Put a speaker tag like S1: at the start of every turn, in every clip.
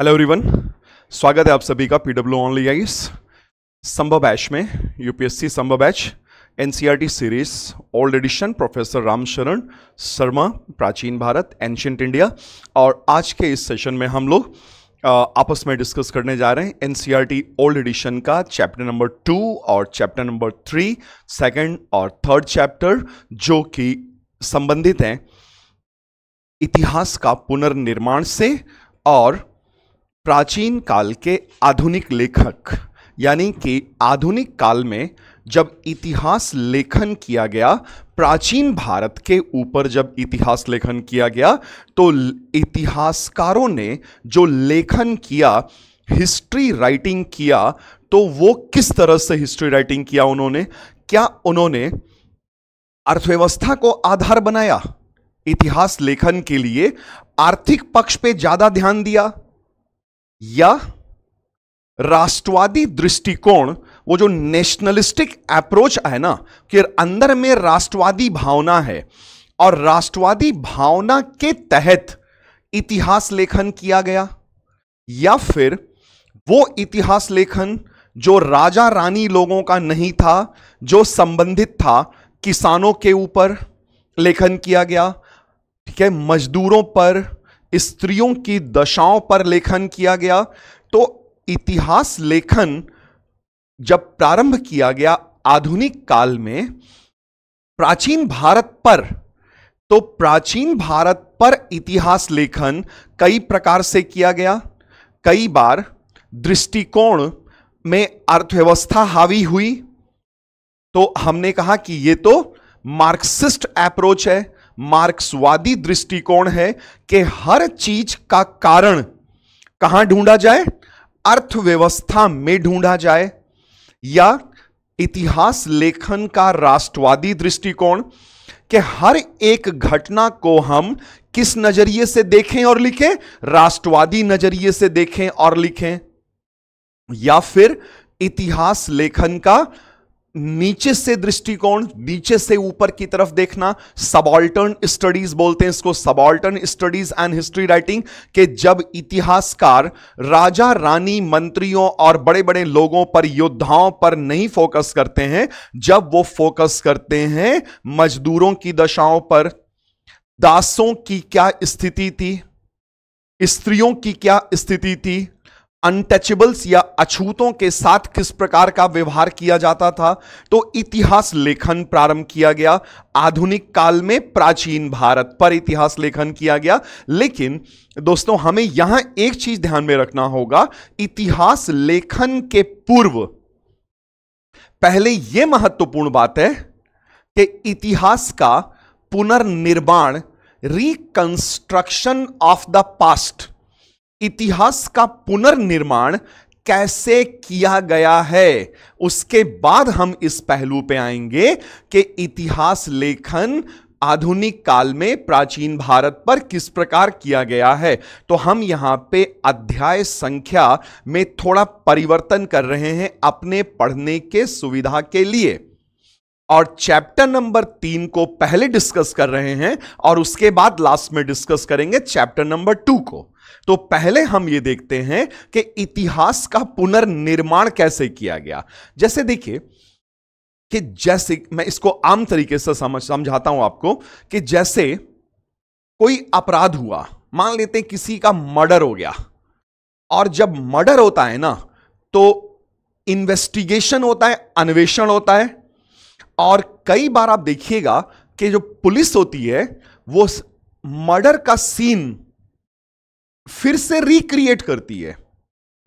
S1: Hello everyone स्वागत है आप सभी का P W only IAS Sambhav batch में UPSC Sambhav batch NCERT series old edition professor Ramsharan Sharma Prachin Bharat ancient India और आज के इस सेशन में हम लोग आपस में डिस्कस करने जा रहे हैं एनसीईआरटी ओल्ड एडिशन का चैप्टर नंबर टू और चैप्टर नंबर थ्री सेकेंड और थर्ड चैप्टर जो कि संबंधित हैं इतिहास का पुनर्निर्माण से और प्राचीन काल के आधुनिक लेखक यानी कि आधुनिक काल में जब इतिहास लेखन किया गया प्राचीन भारत के ऊपर जब इतिहास लेखन किया गया तो इतिहासकारों ने जो लेखन किया हिस्ट्री राइटिंग किया तो वो किस तरह से हिस्ट्री राइटिंग किया उन्होंने क्या उन्होंने अर्थव्यवस्था को आधार बनाया इतिहास लेखन के लिए आर्थिक पक्ष पे ज़्यादा ध्यान दिया या राष्ट्रवादी दृष्टिकोण वो जो नेशनलिस्टिक अप्रोच है ना कि अंदर में राष्ट्रवादी भावना है और राष्ट्रवादी भावना के तहत इतिहास लेखन किया गया या फिर वो इतिहास लेखन जो राजा रानी लोगों का नहीं था जो संबंधित था किसानों के ऊपर लेखन किया गया ठीक है मजदूरों पर स्त्रियों की दशाओं पर लेखन किया गया तो इतिहास लेखन जब प्रारंभ किया गया आधुनिक काल में प्राचीन भारत पर तो प्राचीन भारत पर इतिहास लेखन कई प्रकार से किया गया कई बार दृष्टिकोण में अर्थव्यवस्था हावी हुई तो हमने कहा कि यह तो मार्क्सिस्ट अप्रोच है मार्क्सवादी दृष्टिकोण है कि हर चीज का कारण कहां ढूंढा जाए अर्थव्यवस्था में ढूंढा जाए या इतिहास लेखन का राष्ट्रवादी दृष्टिकोण कि हर एक घटना को हम किस नजरिए से देखें और लिखें राष्ट्रवादी नजरिए से देखें और लिखें या फिर इतिहास लेखन का नीचे से दृष्टिकोण नीचे से ऊपर की तरफ देखना सबॉल्टर्न स्टडीज बोलते हैं इसको subaltern studies and history writing के जब इतिहासकार राजा रानी मंत्रियों और बड़े बड़े लोगों पर योद्धाओं पर नहीं फोकस करते हैं जब वो फोकस करते हैं मजदूरों की दशाओं पर दासों की क्या स्थिति थी स्त्रियों की क्या स्थिति थी अनटचेबल्स या अछूतों के साथ किस प्रकार का व्यवहार किया जाता था तो इतिहास लेखन प्रारंभ किया गया आधुनिक काल में प्राचीन भारत पर इतिहास लेखन किया गया लेकिन दोस्तों हमें यहां एक चीज ध्यान में रखना होगा इतिहास लेखन के पूर्व पहले यह महत्वपूर्ण बात है कि इतिहास का पुनर्निर्माण रिकंस्ट्रक्शन ऑफ द पास्ट इतिहास का पुनर्निर्माण कैसे किया गया है उसके बाद हम इस पहलू पे आएंगे कि इतिहास लेखन आधुनिक काल में प्राचीन भारत पर किस प्रकार किया गया है तो हम यहाँ पे अध्याय संख्या में थोड़ा परिवर्तन कर रहे हैं अपने पढ़ने के सुविधा के लिए और चैप्टर नंबर तीन को पहले डिस्कस कर रहे हैं और उसके बाद लास्ट में डिस्कस करेंगे चैप्टर नंबर टू को तो पहले हम ये देखते हैं कि इतिहास का पुनर्निर्माण कैसे किया गया जैसे देखिए कि जैसे मैं इसको आम तरीके से समझ समझाता हूं आपको कि जैसे कोई अपराध हुआ मान लेते हैं किसी का मर्डर हो गया और जब मर्डर होता है ना तो इन्वेस्टिगेशन होता है अन्वेषण होता है और कई बार आप देखिएगा कि जो पुलिस होती है वो मर्डर का सीन फिर से रिक्रिएट करती है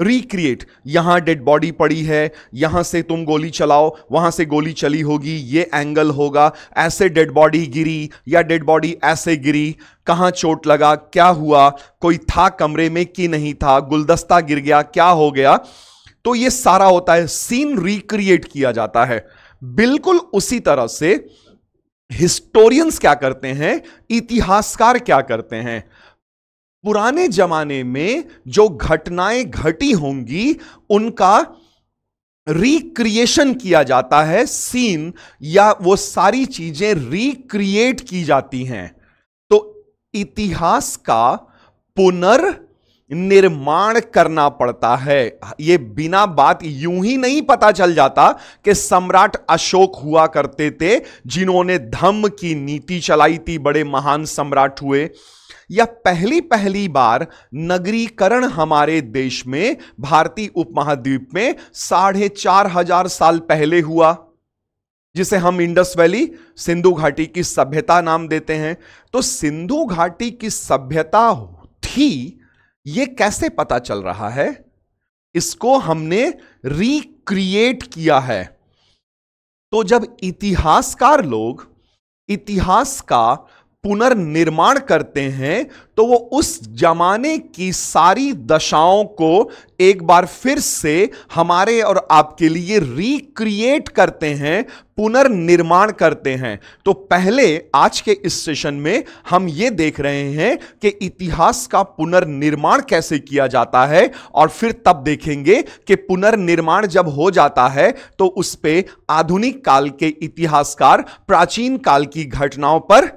S1: रिक्रिएट यहां डेड बॉडी पड़ी है यहां से तुम गोली चलाओ वहां से गोली चली होगी ये एंगल होगा ऐसे डेड बॉडी गिरी या डेड बॉडी ऐसे गिरी कहां चोट लगा क्या हुआ कोई था कमरे में कि नहीं था गुलदस्ता गिर गया क्या हो गया तो ये सारा होता है सीन रिक्रिएट किया जाता है बिल्कुल उसी तरह से हिस्टोरियंस क्या करते हैं इतिहासकार क्या करते हैं पुराने जमाने में जो घटनाएं घटी होंगी उनका रिक्रिएशन किया जाता है सीन या वो सारी चीजें रिक्रिएट की जाती हैं तो इतिहास का पुनर् निर्माण करना पड़ता है ये बिना बात यूं ही नहीं पता चल जाता कि सम्राट अशोक हुआ करते थे जिन्होंने धम्म की नीति चलाई थी बड़े महान सम्राट हुए या पहली पहली बार नगरीकरण हमारे देश में भारतीय उपमहाद्वीप में साढ़े चार हजार साल पहले हुआ जिसे हम इंडस वैली सिंधु घाटी की सभ्यता नाम देते हैं तो सिंधु घाटी की सभ्यता थी ये कैसे पता चल रहा है इसको हमने रिक्रिएट किया है तो जब इतिहासकार लोग इतिहास का पुनर्निर्माण करते हैं तो वो उस जमाने की सारी दशाओं को एक बार फिर से हमारे और आपके लिए रिक्रिएट करते हैं पुनर्निर्माण करते हैं तो पहले आज के इस सेशन में हम ये देख रहे हैं कि इतिहास का पुनर्निर्माण कैसे किया जाता है और फिर तब देखेंगे कि पुनर्निर्माण जब हो जाता है तो उस पर आधुनिक काल के इतिहासकार प्राचीन काल की घटनाओं पर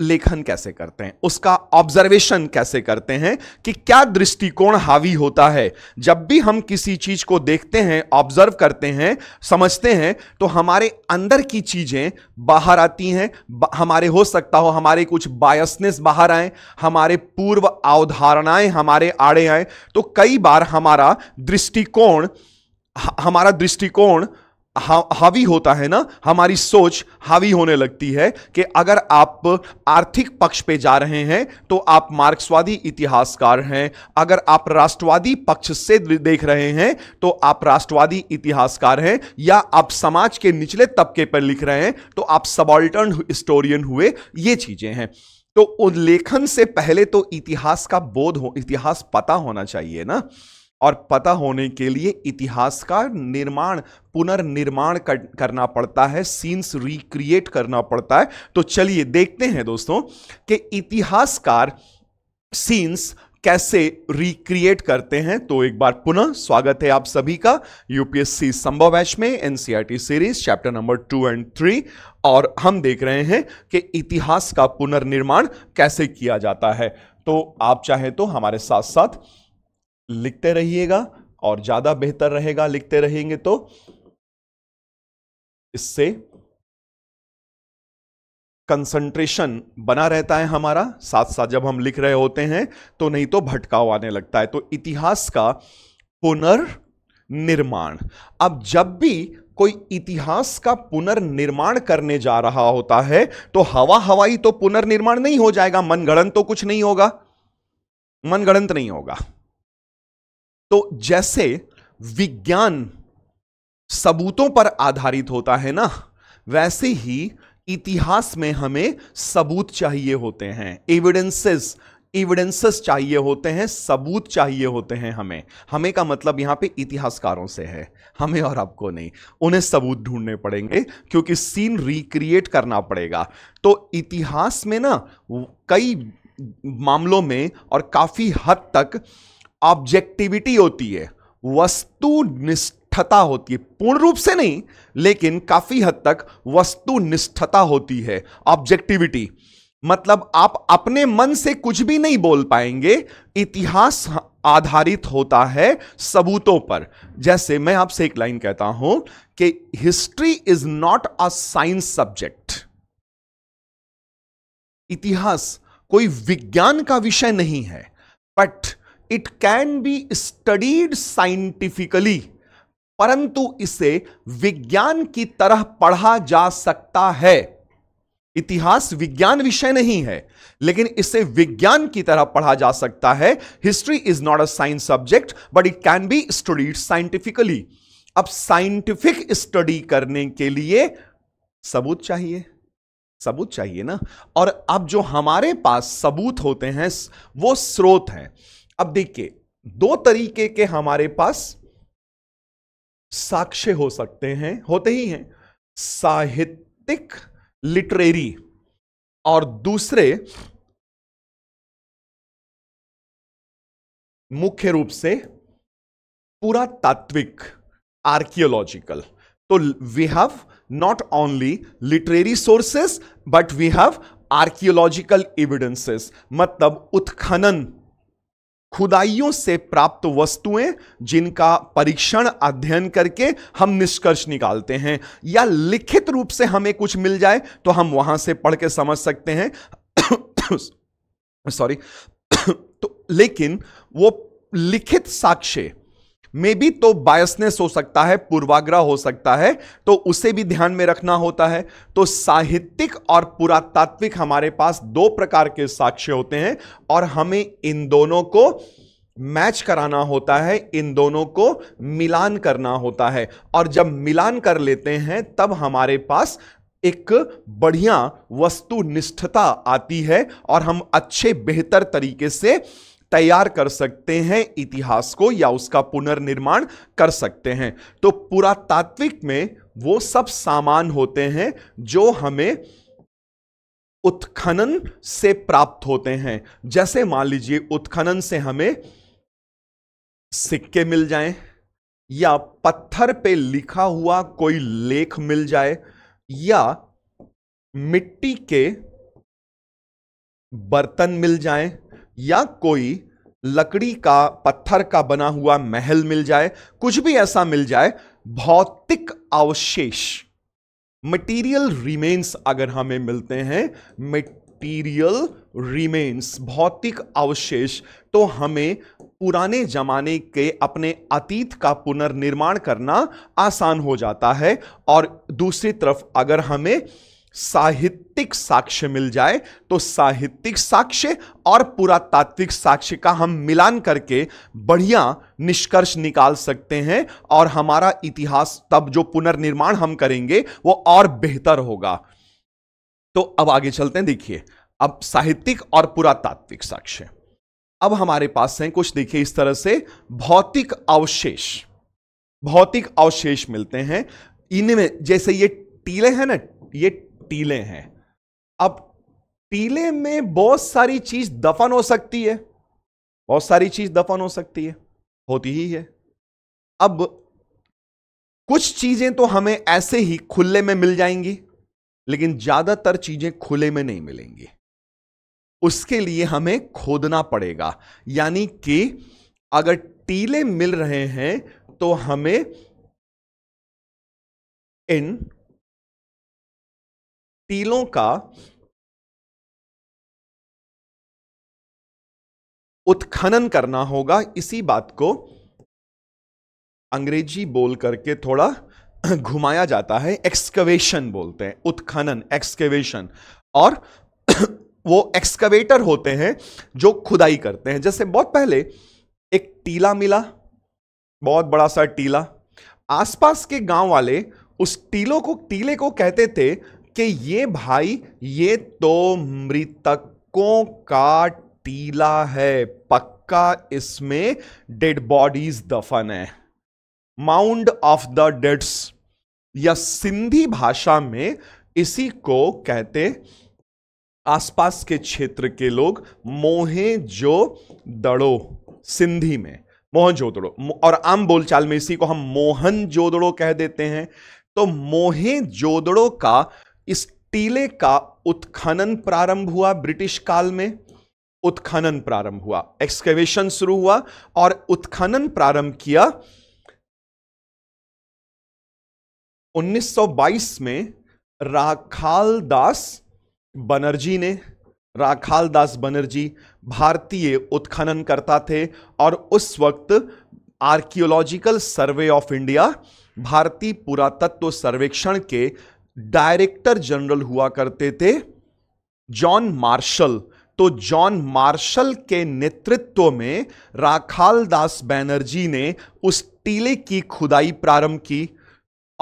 S1: लेखन कैसे करते हैं उसका ऑब्जर्वेशन कैसे करते हैं कि क्या दृष्टिकोण हावी होता है जब भी हम किसी चीज को देखते हैं ऑब्जर्व करते हैं समझते हैं तो हमारे अंदर की चीजें बाहर आती हैं हमारे हो सकता हो हमारे कुछ बायसनेस बाहर आए हमारे पूर्व अवधारणाएं हमारे आड़े आए तो कई बार हमारा दृष्टिकोण हमारा दृष्टिकोण हावी होता है ना हमारी सोच हावी होने लगती है कि अगर आप आर्थिक पक्ष पे जा रहे हैं तो आप मार्क्सवादी इतिहासकार हैं अगर आप राष्ट्रवादी पक्ष से देख रहे हैं तो आप राष्ट्रवादी इतिहासकार हैं या आप समाज के निचले तबके पर लिख रहे हैं तो आप सबॉल्टर्न हिस्टोरियन हुए ये चीजें हैं तो उल्लेखन से पहले तो इतिहास का बोध हो इतिहास पता होना चाहिए ना और पता होने के लिए इतिहास का निर्माण पुनर्निर्माण कर, करना पड़ता है सीन्स रिक्रिएट करना पड़ता है तो चलिए देखते हैं दोस्तों कि इतिहासकार सीन्स कैसे रिक्रिएट करते हैं तो एक बार पुनः स्वागत है आप सभी का यूपीएससी संभव वैच में NCERT series chapter number two and three और हम देख रहे हैं कि इतिहास का पुनर्निर्माण कैसे किया जाता है तो आप चाहे तो हमारे साथ साथ लिखते रहिएगा और ज़्यादा बेहतर रहेगा लिखते रहेंगे तो इससे कंसंट्रेशन बना रहता है हमारा साथ साथ जब हम लिख रहे होते हैं तो नहीं तो भटकाव आने लगता है तो इतिहास का पुनर्निर्माण अब जब भी कोई इतिहास का पुनर्निर्माण करने जा रहा होता है तो हवा हवाई तो पुनर्निर्माण नहीं हो जाएगा मनगढ़ंत तो कुछ नहीं होगा मनगढ़ंत नहीं होगा तो जैसे विज्ञान सबूतों पर आधारित होता है ना वैसे ही इतिहास में हमें सबूत चाहिए होते हैं एविडेंसेस एविडेंसेस चाहिए होते हैं सबूत चाहिए होते हैं हमें हमें का मतलब यहां पे इतिहासकारों से है हमें और आपको नहीं उन्हें सबूत ढूंढने पड़ेंगे क्योंकि सीन रिक्रिएट करना पड़ेगा तो इतिहास में ना कई मामलों में और काफ़ी हद तक ऑब्जेक्टिविटी होती है वस्तुनिष्ठता होती है पूर्ण रूप से नहीं लेकिन काफी हद तक वस्तुनिष्ठता होती है ऑब्जेक्टिविटी मतलब आप अपने मन से कुछ भी नहीं बोल पाएंगे इतिहास आधारित होता है सबूतों पर जैसे मैं आपसे एक लाइन कहता हूं कि history is not a science subject इतिहास कोई विज्ञान का विषय नहीं है but it can be studied scientifically परंतु इसे विज्ञान की तरह पढ़ा जा सकता है इतिहास विज्ञान विषय नहीं है लेकिन इसे विज्ञान की तरह पढ़ा जा सकता है history is not a science subject but it can be studied scientifically अब साइंटिफिक स्टडी करने के लिए सबूत चाहिए सबूत चाहिए ना और अब जो हमारे पास सबूत होते हैं वो स्रोत हैं अब देखिए दो तरीके के हमारे पास साक्ष्य हो सकते हैं होते ही हैं साहित्यिक लिटरेरी
S2: और दूसरे
S1: मुख्य रूप से पुरातात्विक आर्कियोलॉजिकल तो we have not only literary sources but we have archaeological evidences मतलब उत्खनन खुदाइयों से प्राप्त वस्तुएं जिनका परीक्षण अध्ययन करके हम निष्कर्ष निकालते हैं या लिखित रूप से हमें कुछ मिल जाए तो हम वहां से पढ़ के समझ सकते हैं सॉरी तो लेकिन वो लिखित साक्ष्य मे बी तो बायसनेस हो सकता है पूर्वाग्रह हो सकता है तो उसे भी ध्यान में रखना होता है तो साहित्यिक और पुरातात्विक हमारे पास दो प्रकार के साक्ष्य होते हैं और हमें इन दोनों को मैच कराना होता है इन दोनों को मिलान करना होता है और जब मिलान कर लेते हैं तब हमारे पास एक बढ़िया वस्तुनिष्ठता आती है और हम अच्छे बेहतर तरीके से तैयार कर सकते हैं इतिहास को या उसका पुनर्निर्माण कर सकते हैं तो पुरातात्विक में वो सब सामान होते हैं जो हमें उत्खनन से प्राप्त होते हैं जैसे मान लीजिए उत्खनन से हमें सिक्के मिल जाएं या पत्थर पे लिखा हुआ कोई लेख मिल जाए या मिट्टी के बर्तन मिल जाएं या कोई लकड़ी का पत्थर का बना हुआ महल मिल जाए कुछ भी ऐसा मिल जाए भौतिक अवशेष मटेरियल रिमेन्स अगर हमें मिलते हैं मटेरियल रिमेन्स भौतिक अवशेष तो हमें पुराने जमाने के अपने अतीत का पुनर्निर्माण करना आसान हो जाता है और दूसरी तरफ अगर हमें साहित्यिक साक्ष्य मिल जाए तो साहित्यिक साक्ष्य और पुरातात्विक साक्ष्य का हम मिलान करके बढ़िया निष्कर्ष निकाल सकते हैं और हमारा इतिहास तब जो पुनर्निर्माण हम करेंगे वो और बेहतर होगा तो अब आगे चलते हैं देखिए अब साहित्यिक और पुरातात्विक साक्ष्य अब हमारे पास हैं कुछ देखिए इस तरह से भौतिक अवशेष भौतिक अवशेष मिलते हैं इनमें जैसे ये टीले हैं ना ये टीले हैं अब टीले में बहुत सारी चीज दफन हो सकती है बहुत सारी चीज दफन हो सकती है होती ही है अब कुछ चीजें तो हमें ऐसे ही खुले में मिल जाएंगी लेकिन ज्यादातर चीजें खुले में नहीं मिलेंगी उसके लिए हमें खोदना पड़ेगा यानी कि अगर टीले मिल रहे हैं तो हमें
S2: इन तीलों का उत्खनन
S1: करना होगा इसी बात को अंग्रेजी बोल करके थोड़ा घुमाया जाता है एक्सकवेशन बोलते हैं उत्खनन एक्सकवेशन और वो एक्सकवेटर होते हैं जो खुदाई करते हैं जैसे बहुत पहले एक टीला मिला बहुत बड़ा सा टीला आसपास के गांव वाले उस टीलों को टीले को कहते थे कि ये भाई ये तो मृतकों का टीला है पक्का इसमें डेड बॉडीज दफन है माउंड ऑफ द डेड्स या सिंधी भाषा में इसी को कहते आसपास के क्षेत्र के लोग मोहे जो दड़ो सिंधी में मोहन जोदड़ो और आम बोलचाल में इसी को हम मोहन जोदड़ो कह देते हैं तो मोहे जोदड़ो का इस टीले का उत्खनन प्रारंभ हुआ ब्रिटिश काल में उत्खनन प्रारंभ हुआ एक्सकेवेशन शुरू हुआ और उत्खनन प्रारंभ किया 1922 में राखाल दास बनर्जी ने राखाल दास बनर्जी भारतीय उत्खनन करता थे और उस वक्त आर्कियोलॉजिकल सर्वे ऑफ इंडिया भारतीय पुरातत्व सर्वेक्षण के डायरेक्टर जनरल हुआ करते थे जॉन मार्शल तो जॉन मार्शल के नेतृत्व में राखाल दास बैनर्जी ने उस टीले की खुदाई प्रारंभ की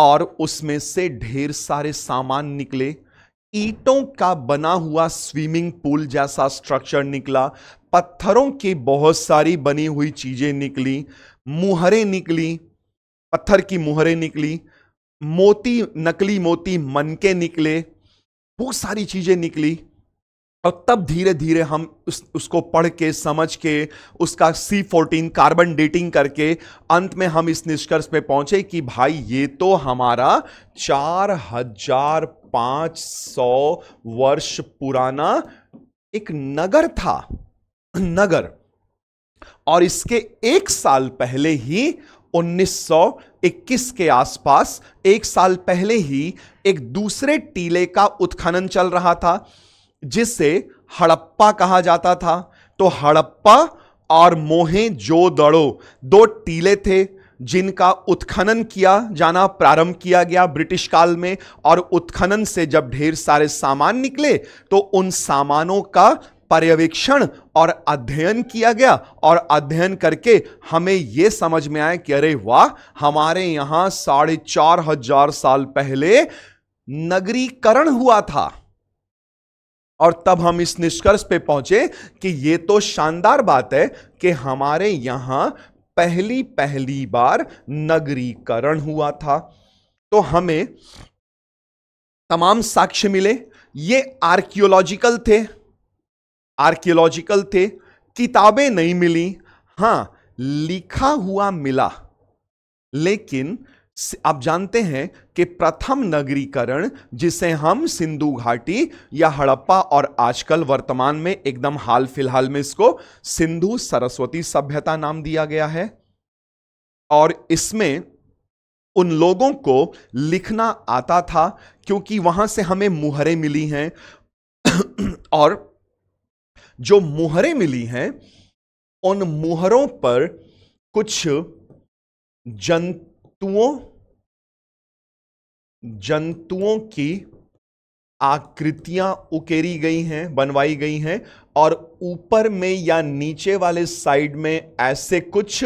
S1: और उसमें से ढेर सारे सामान निकले ईटों का बना हुआ स्विमिंग पूल जैसा स्ट्रक्चर निकला पत्थरों की बहुत सारी बनी हुई चीजें निकली मुहरें निकली पत्थर की मुहरें निकली मोती नकली मोती मन के निकले बहुत सारी चीजें निकली और तब धीरे धीरे हम उस उसको पढ़ के समझ के उसका सी फोर्टीन कार्बन डेटिंग करके अंत में हम इस निष्कर्ष पे पहुंचे कि भाई ये तो हमारा चार हजार पांच सौ वर्ष पुराना एक नगर था नगर और इसके एक साल पहले ही 1921 के आसपास एक साल पहले ही एक दूसरे टीले का उत्खनन चल रहा था जिसे हड़प्पा कहा जाता था तो हड़प्पा और मोहे जो दड़ो दो टीले थे जिनका उत्खनन किया जाना प्रारंभ किया गया ब्रिटिश काल में और उत्खनन से जब ढेर सारे सामान निकले तो उन सामानों का पर्यवेक्षण और अध्ययन किया गया और अध्ययन करके हमें यह समझ में आया कि अरे वाह हमारे यहां साढ़े चार हजार साल पहले नगरीकरण हुआ था और तब हम इस निष्कर्ष पे पहुंचे कि यह तो शानदार बात है कि हमारे यहां पहली पहली बार नगरीकरण हुआ था तो हमें तमाम साक्ष्य मिले ये आर्कियोलॉजिकल थे आर्कियोलॉजिकल थे किताबें नहीं मिली हां लिखा हुआ मिला लेकिन आप जानते हैं कि प्रथम नगरीकरण जिसे हम सिंधु घाटी या हड़प्पा और आजकल वर्तमान में एकदम हाल फिलहाल में इसको सिंधु सरस्वती सभ्यता नाम दिया गया है और इसमें उन लोगों को लिखना आता था क्योंकि वहां से हमें मुहरें मिली हैं और जो मुहरें मिली हैं उन मुहरों पर कुछ जंतुओं जंतुओं की आकृतियां उकेरी गई हैं बनवाई गई हैं और ऊपर में या नीचे वाले साइड में ऐसे कुछ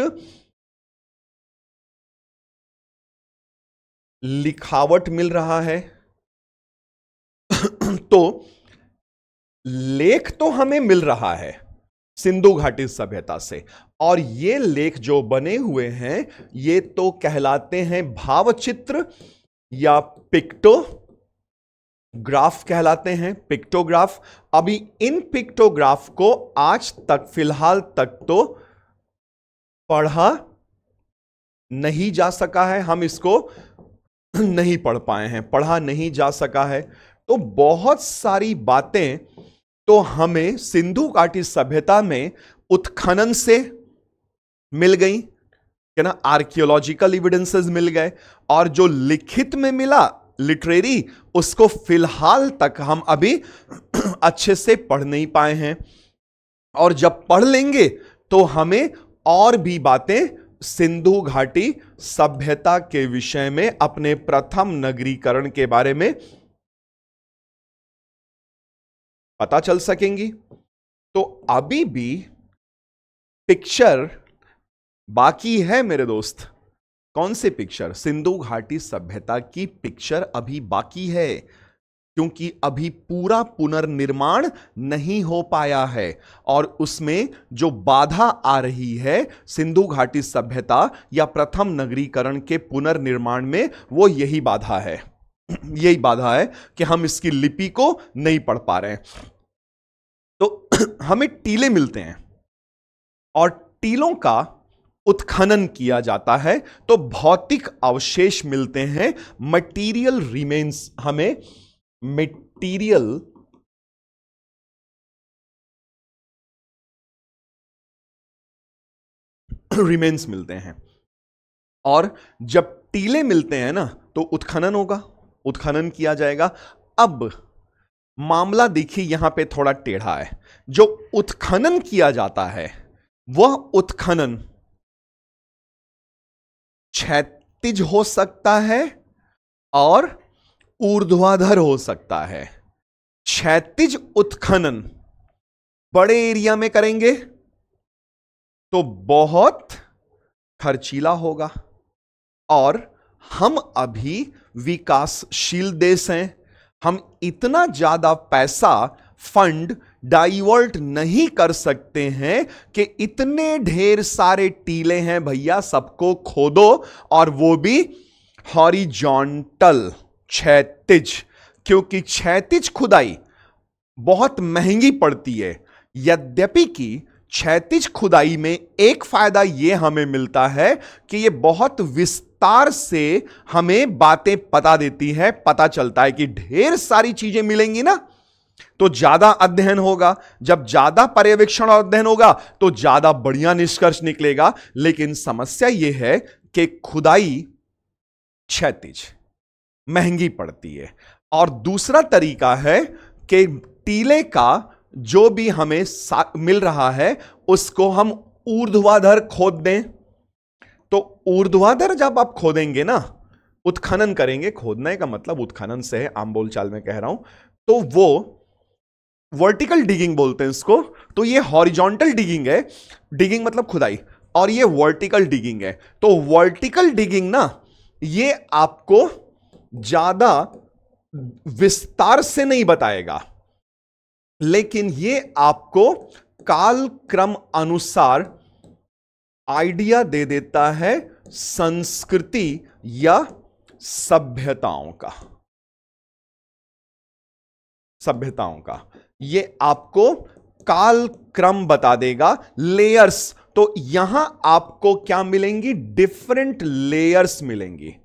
S1: लिखावट मिल रहा है तो लेख तो हमें मिल रहा है सिंधु घाटी सभ्यता से और ये लेख जो बने हुए हैं ये तो कहलाते हैं भावचित्र या पिक्टो ग्राफ कहलाते हैं पिक्टोग्राफ अभी इन पिक्टोग्राफ को आज तक फिलहाल तक तो पढ़ा नहीं जा सका है हम इसको नहीं पढ़ पाए हैं पढ़ा नहीं जा सका है तो बहुत सारी बातें तो हमें सिंधु घाटी सभ्यता में उत्खनन से मिल गई क्या ना आर्कियोलॉजिकल एविडेंसेस मिल गए और जो लिखित में मिला लिटरेरी उसको फिलहाल तक हम अभी अच्छे से पढ़ नहीं पाए हैं और जब पढ़ लेंगे तो हमें और भी बातें सिंधु घाटी सभ्यता के विषय में अपने प्रथम नगरीकरण के बारे में पता चल सकेंगी तो अभी भी पिक्चर बाकी है मेरे दोस्त कौन से पिक्चर सिंधु घाटी सभ्यता की पिक्चर अभी बाकी है क्योंकि अभी पूरा पुनर्निर्माण नहीं हो पाया है और उसमें जो बाधा आ रही है सिंधु घाटी सभ्यता या प्रथम नगरीकरण के पुनर्निर्माण में वो यही बाधा है यही बाधा है कि हम इसकी लिपि को नहीं पढ़ पा रहे हैं तो हमें टीले मिलते हैं और टीलों का उत्खनन किया जाता है तो भौतिक अवशेष मिलते हैं मटेरियल रिमेन्स हमें मटेरियल रिमेन्स मिलते हैं और जब टीले मिलते हैं ना तो उत्खनन होगा उत्खनन किया जाएगा अब मामला देखिए यहां पे थोड़ा टेढ़ा है जो उत्खनन किया जाता है वह उत्खनन क्षैतिज हो सकता है और ऊर्ध्वाधर हो सकता है क्षैतिज उत्खनन बड़े एरिया में करेंगे तो बहुत खर्चीला होगा और हम अभी विकासशील देश हैं हम इतना ज्यादा पैसा फंड डाइवर्ट नहीं कर सकते हैं कि इतने ढेर सारे टीले हैं भैया सबको खोदो और वो भी हॉरिजॉन्टल क्षैतिज क्योंकि क्षैतिज खुदाई बहुत महंगी पड़ती है यद्यपि कि क्षैतिज खुदाई में एक फायदा यह हमें मिलता है कि यह बहुत विस्तार से हमें बातें पता देती है पता चलता है कि ढेर सारी चीजें मिलेंगी ना तो ज्यादा अध्ययन होगा जब ज्यादा पर्यवेक्षण और अध्ययन होगा तो ज्यादा बढ़िया निष्कर्ष निकलेगा लेकिन समस्या यह है कि खुदाई क्षैतिज महंगी पड़ती है और दूसरा तरीका है कि टीले का जो भी हमें मिल रहा है उसको हम ऊर्ध्वाधर खोद दें तो ऊर्ध्वाधर जब आप खोदेंगे ना उत्खनन करेंगे खोदने का मतलब उत्खनन से है आम बोलचाल में कह रहा हूं तो वो वर्टिकल डिगिंग बोलते हैं इसको तो ये हॉरिजॉन्टल डिगिंग है डिगिंग मतलब खुदाई और ये वर्टिकल डिगिंग है तो वर्टिकल डिगिंग ना ये आपको ज्यादा विस्तार से नहीं बताएगा लेकिन ये आपको काल क्रम अनुसार आइडिया दे देता है संस्कृति या सभ्यताओं का सभ्यताओं का ये आपको काल क्रम बता देगा लेयर्स तो यहां आपको क्या मिलेंगी डिफरेंट लेयर्स मिलेंगी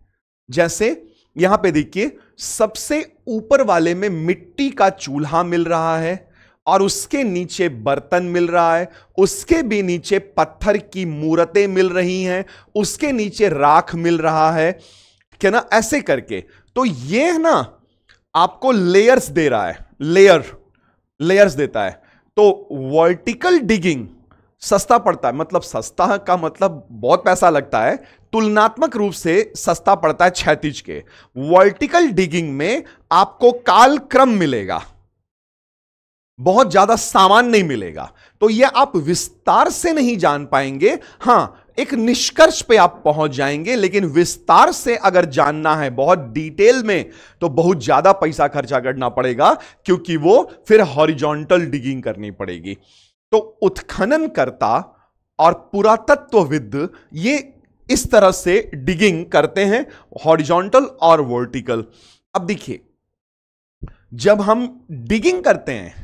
S1: जैसे यहां पे देखिए सबसे ऊपर वाले में मिट्टी का चूल्हा मिल रहा है और उसके नीचे बर्तन मिल रहा है उसके भी नीचे पत्थर की मूर्तें मिल रही हैं उसके नीचे राख मिल रहा है क्या ना ऐसे करके तो ये है ना आपको लेयर्स दे रहा है लेयर लेयर्स देता है तो वर्टिकल डिगिंग सस्ता पड़ता है मतलब सस्ता का मतलब बहुत पैसा लगता है तुलनात्मक रूप से सस्ता पड़ता है क्षैतिज के वर्टिकल डिगिंग में आपको काल क्रम मिलेगा बहुत ज्यादा सामान नहीं मिलेगा तो यह आप विस्तार से नहीं जान पाएंगे हां एक निष्कर्ष पे आप पहुंच जाएंगे लेकिन विस्तार से अगर जानना है बहुत डिटेल में तो बहुत ज्यादा पैसा खर्चा करना पड़ेगा क्योंकि वो फिर हॉरिजॉन्टल डिगिंग करनी पड़ेगी तो उत्खनन करता और पुरातत्वविद ये इस तरह से डिगिंग करते हैं हॉरिजॉन्टल और वर्टिकल अब देखिए जब हम डिगिंग करते हैं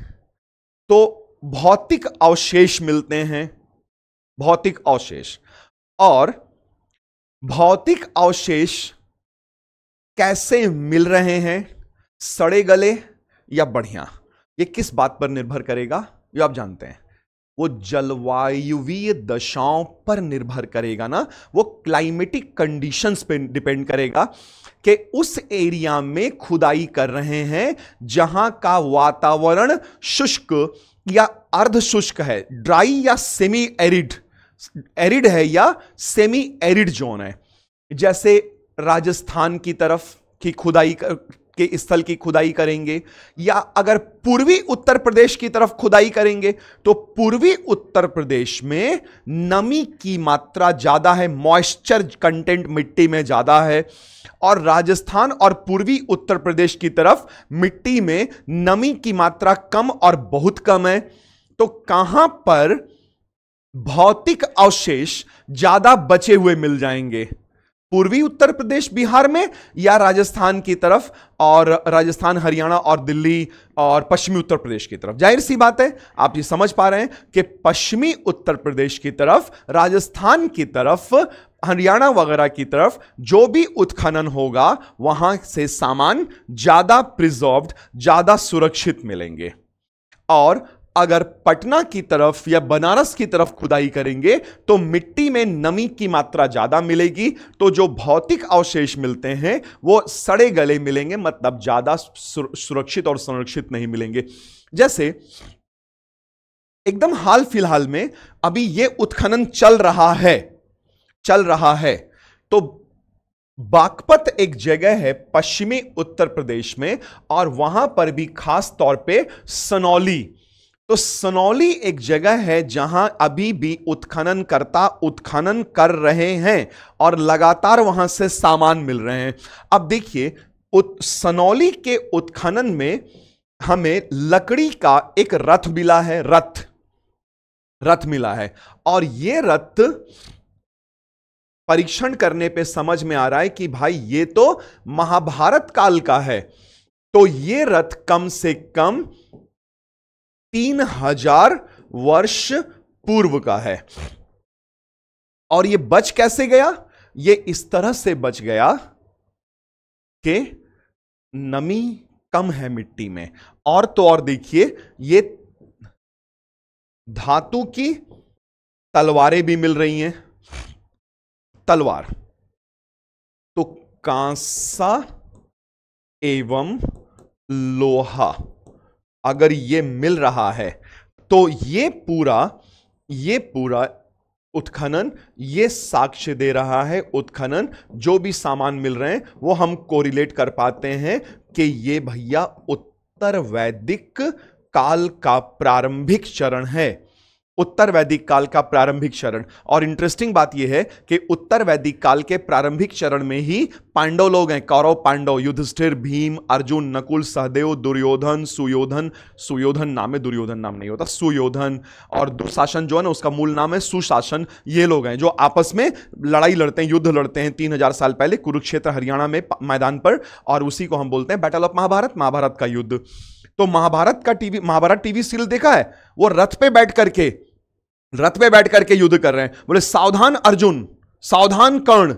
S1: तो भौतिक अवशेष मिलते हैं भौतिक अवशेष और भौतिक अवशेष कैसे मिल रहे हैं सड़े गले या बढ़िया ये किस बात पर निर्भर करेगा ये आप जानते हैं वो जलवायुवीय दशाओं पर निर्भर करेगा ना वो क्लाइमेटिक कंडीशंस पे डिपेंड करेगा कि उस एरिया में खुदाई कर रहे हैं जहां का वातावरण शुष्क या अर्ध शुष्क है ड्राई या सेमी एरिड एरिड है या सेमी एरिड जोन है जैसे राजस्थान की तरफ की खुदाई के स्थल की खुदाई करेंगे या अगर पूर्वी उत्तर प्रदेश की तरफ खुदाई करेंगे तो पूर्वी उत्तर प्रदेश में नमी की मात्रा ज़्यादा है मॉइस्चर कंटेंट मिट्टी में ज़्यादा है और राजस्थान और पूर्वी उत्तर प्रदेश की तरफ मिट्टी में नमी की मात्रा कम और बहुत कम है तो कहां पर भौतिक अवशेष ज्यादा बचे हुए मिल जाएंगे पूर्वी उत्तर प्रदेश बिहार में या राजस्थान की तरफ और राजस्थान हरियाणा और दिल्ली और पश्चिमी उत्तर प्रदेश की तरफ जाहिर सी बात है आप ये समझ पा रहे हैं कि पश्चिमी उत्तर प्रदेश की तरफ राजस्थान की तरफ हरियाणा वगैरह की तरफ जो भी उत्खनन होगा वहां से सामान ज्यादा प्रिजर्व ज्यादा सुरक्षित मिलेंगे और अगर पटना की तरफ या बनारस की तरफ खुदाई करेंगे तो मिट्टी में नमी की मात्रा ज़्यादा मिलेगी तो जो भौतिक अवशेष मिलते हैं वो सड़े गले मिलेंगे मतलब ज़्यादा सुरक्षित और संरक्षित नहीं मिलेंगे जैसे एकदम हाल फिलहाल में अभी ये उत्खनन चल रहा है चल रहा है तो बागपत एक जगह है पश्चिमी उत्तर प्रदेश में और वहां पर भी खास तौर पे सनौली तो सनौली एक जगह है जहां अभी भी उत्खनन करता उत्खनन कर रहे हैं और लगातार वहां से सामान मिल रहे हैं अब देखिए सनौली के उत्खनन में हमें लकड़ी का एक रथ मिला है रथ रथ मिला है और ये रथ परीक्षण करने पे समझ में आ रहा है कि भाई ये तो महाभारत काल का है तो ये रथ कम से कम तीन हजार वर्ष पूर्व का है और ये बच कैसे गया ये इस तरह से बच गया कि नमी कम है मिट्टी में और तो और देखिए ये धातु की तलवारें भी मिल रही हैं तलवार तो कांसा एवं लोहा अगर ये मिल रहा है तो ये पूरा ये पूरा उत्खनन ये साक्ष्य दे रहा है उत्खनन जो भी सामान मिल रहे हैं वो हम कोरिलेट कर पाते हैं कि ये भैया उत्तर वैदिक काल का प्रारंभिक चरण है उत्तर वैदिक काल का प्रारंभिक चरण और इंटरेस्टिंग बात यह है कि उत्तर वैदिक काल के प्रारंभिक चरण में ही पांडव लोग हैं कौरव पांडव युधिष्ठिर भीम अर्जुन नकुल सहदेव दुर्योधन सुयोधन सुयोधन नाम है दुर्योधन नाम नहीं होता सुयोधन और दुशासन जो है ना उसका मूल नाम है सुशासन ये लोग हैं जो आपस में लड़ाई लड़ते हैं युद्ध लड़ते हैं तीन हजार साल पहले कुरुक्षेत्र हरियाणा में मैदान पर और उसी को हम बोलते हैं बैटल ऑफ महाभारत महाभारत का युद्ध तो महाभारत का टीवी महाभारत टीवी सीरियल देखा है वो रथ पे बैठ करके रथ पे बैठ करके युद्ध कर रहे हैं बोले सावधान अर्जुन सावधान कर्ण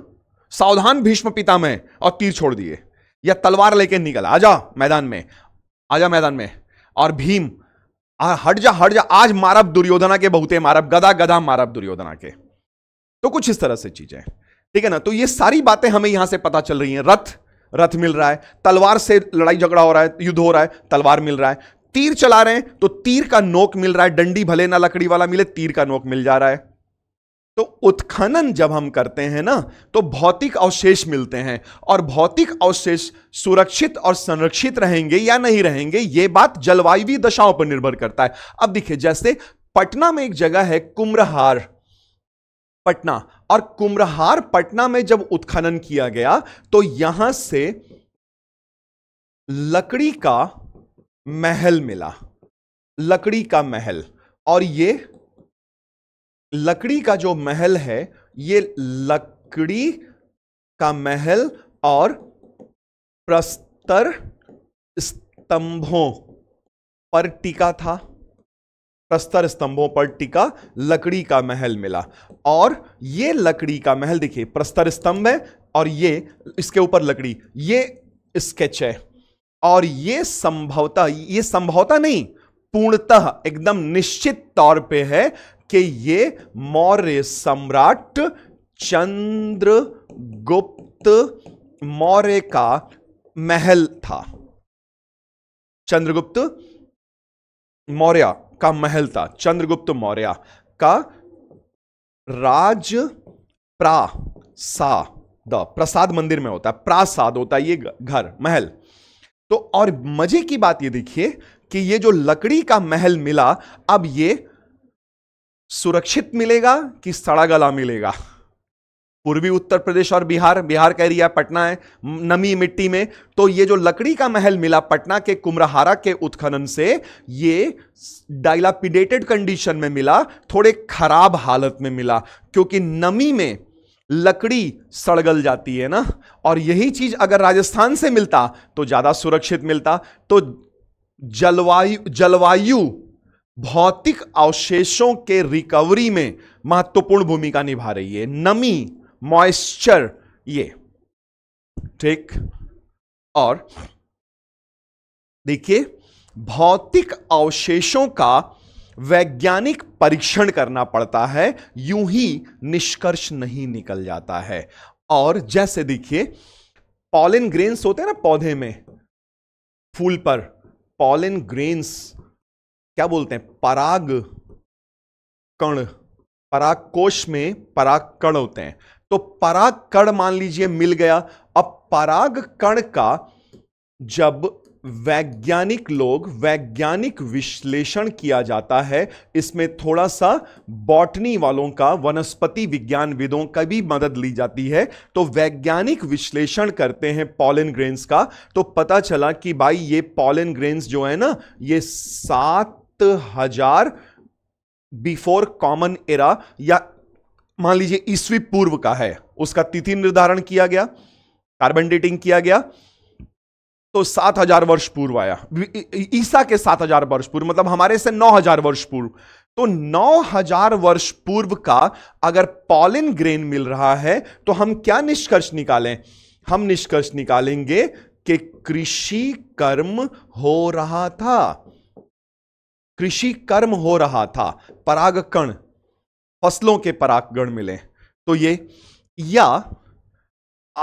S1: सावधान भीष्म पितामह और तीर छोड़ दिए या तलवार लेके निकल आजा मैदान में आजा मैदान में और भीम आ, हट जा हट जा आज मारब दुर्योधना के बहुते मारब गदा गदा मारब दुर्योधना के तो कुछ इस तरह से चीजें ठीक है ना तो ये सारी बातें हमें यहां से पता चल रही हैं रथ रथ मिल रहा है तलवार से लड़ाई झगड़ा हो रहा है युद्ध हो रहा है तलवार मिल रहा है तीर चला रहे हैं तो तीर का नोक मिल रहा है डंडी भले ना लकड़ी वाला मिले तीर का नोक मिल जा रहा है तो उत्खनन जब हम करते हैं ना तो भौतिक अवशेष मिलते हैं और भौतिक अवशेष सुरक्षित और संरक्षित रहेंगे या नहीं रहेंगे ये बात जलवायु दशाओं पर निर्भर करता है अब देखिए जैसे पटना में एक जगह है कुम्रहार पटना और कुम्रहार पटना में जब उत्खनन किया गया तो यहां से लकड़ी का महल मिला लकड़ी का महल और ये लकड़ी का जो महल है ये लकड़ी का महल और प्रस्तर स्तंभों पर टिका था प्रस्तर स्तंभों पर टिका लकड़ी का महल मिला और ये लकड़ी का महल देखिए प्रस्तर स्तंभ है और ये इसके ऊपर लकड़ी ये स्केच है और ये संभवतः ये संभवतः नहीं पूर्णतः एकदम निश्चित तौर पे है कि ये मौर्य सम्राट चंद्रगुप्त मौर्य का महल था चंद्रगुप्त मौर्य का महल था चंद्रगुप्त मौर्य का राज प्रा सा द प्रसाद मंदिर में होता है प्रासाद होता है ये घर महल तो और मजे की बात ये देखिए कि ये जो लकड़ी का महल मिला अब ये सुरक्षित मिलेगा कि सड़ा गला मिलेगा पूर्वी उत्तर प्रदेश और बिहार बिहार कह रही है पटना है नमी मिट्टी में तो ये जो लकड़ी का महल मिला पटना के कुमरहारा के उत्खनन से ये डायलापिडेटेड कंडीशन में मिला थोड़े खराब हालत में मिला क्योंकि नमी में लकड़ी सड़गल जाती है ना और यही चीज अगर राजस्थान से मिलता तो ज्यादा सुरक्षित मिलता तो जलवायु जलवायु भौतिक अवशेषों के रिकवरी में महत्वपूर्ण भूमिका निभा रही है नमी मॉइस्चर ये ठीक और देखिए भौतिक अवशेषों का वैज्ञानिक परीक्षण करना पड़ता है यूं ही निष्कर्ष नहीं निकल जाता है और जैसे देखिए पॉलिन ग्रेन्स होते हैं ना पौधे में फूल पर पॉलिन ग्रेन्स क्या बोलते हैं पराग कण पराग कोश में पराग कण होते हैं तो पराग कण मान लीजिए मिल गया अब पराग कण का जब वैज्ञानिक लोग वैज्ञानिक विश्लेषण किया जाता है इसमें थोड़ा सा बॉटनी वालों का वनस्पति विज्ञानविदों का भी मदद ली जाती है तो वैज्ञानिक विश्लेषण करते हैं पॉलन ग्रेन्स का तो पता चला कि भाई ये पॉलन ग्रेन्स जो है ना ये सात हजार बिफोर कॉमन एरा या मान लीजिए ईस्वी पूर्व का है उसका तिथि निर्धारण किया गया कार्बन डेटिंग किया गया तो सात हजार वर्ष पूर्व आया ईसा के सात हजार वर्ष पूर्व मतलब हमारे से नौ हजार वर्ष पूर्व तो नौ हजार वर्ष पूर्व का अगर पॉलिन ग्रेन मिल रहा है तो हम क्या निष्कर्ष निकालें हम निष्कर्ष निकालेंगे कि कृषि कर्म हो रहा था कृषि कर्म हो रहा था परागकण फसलों के परागकण मिले तो ये या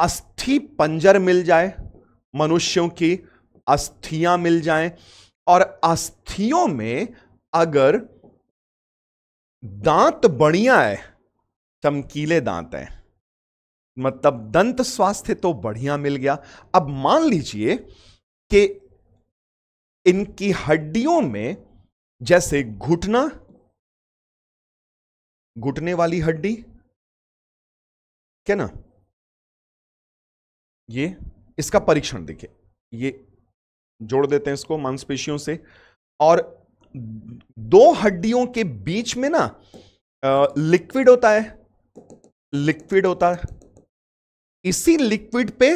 S1: अस्थि पंजर मिल जाए मनुष्यों की अस्थियां मिल जाएं और अस्थियों में अगर दांत बढ़िया है चमकीले दांत हैं मतलब दंत स्वास्थ्य तो बढ़िया मिल गया अब मान लीजिए कि इनकी हड्डियों में जैसे घुटना घुटने वाली हड्डी
S2: क्या ना ये इसका
S1: परीक्षण देखिए ये जोड़ देते हैं इसको मांसपेशियों से और दो हड्डियों के बीच में ना लिक्विड होता है लिक्विड होता है इसी लिक्विड पे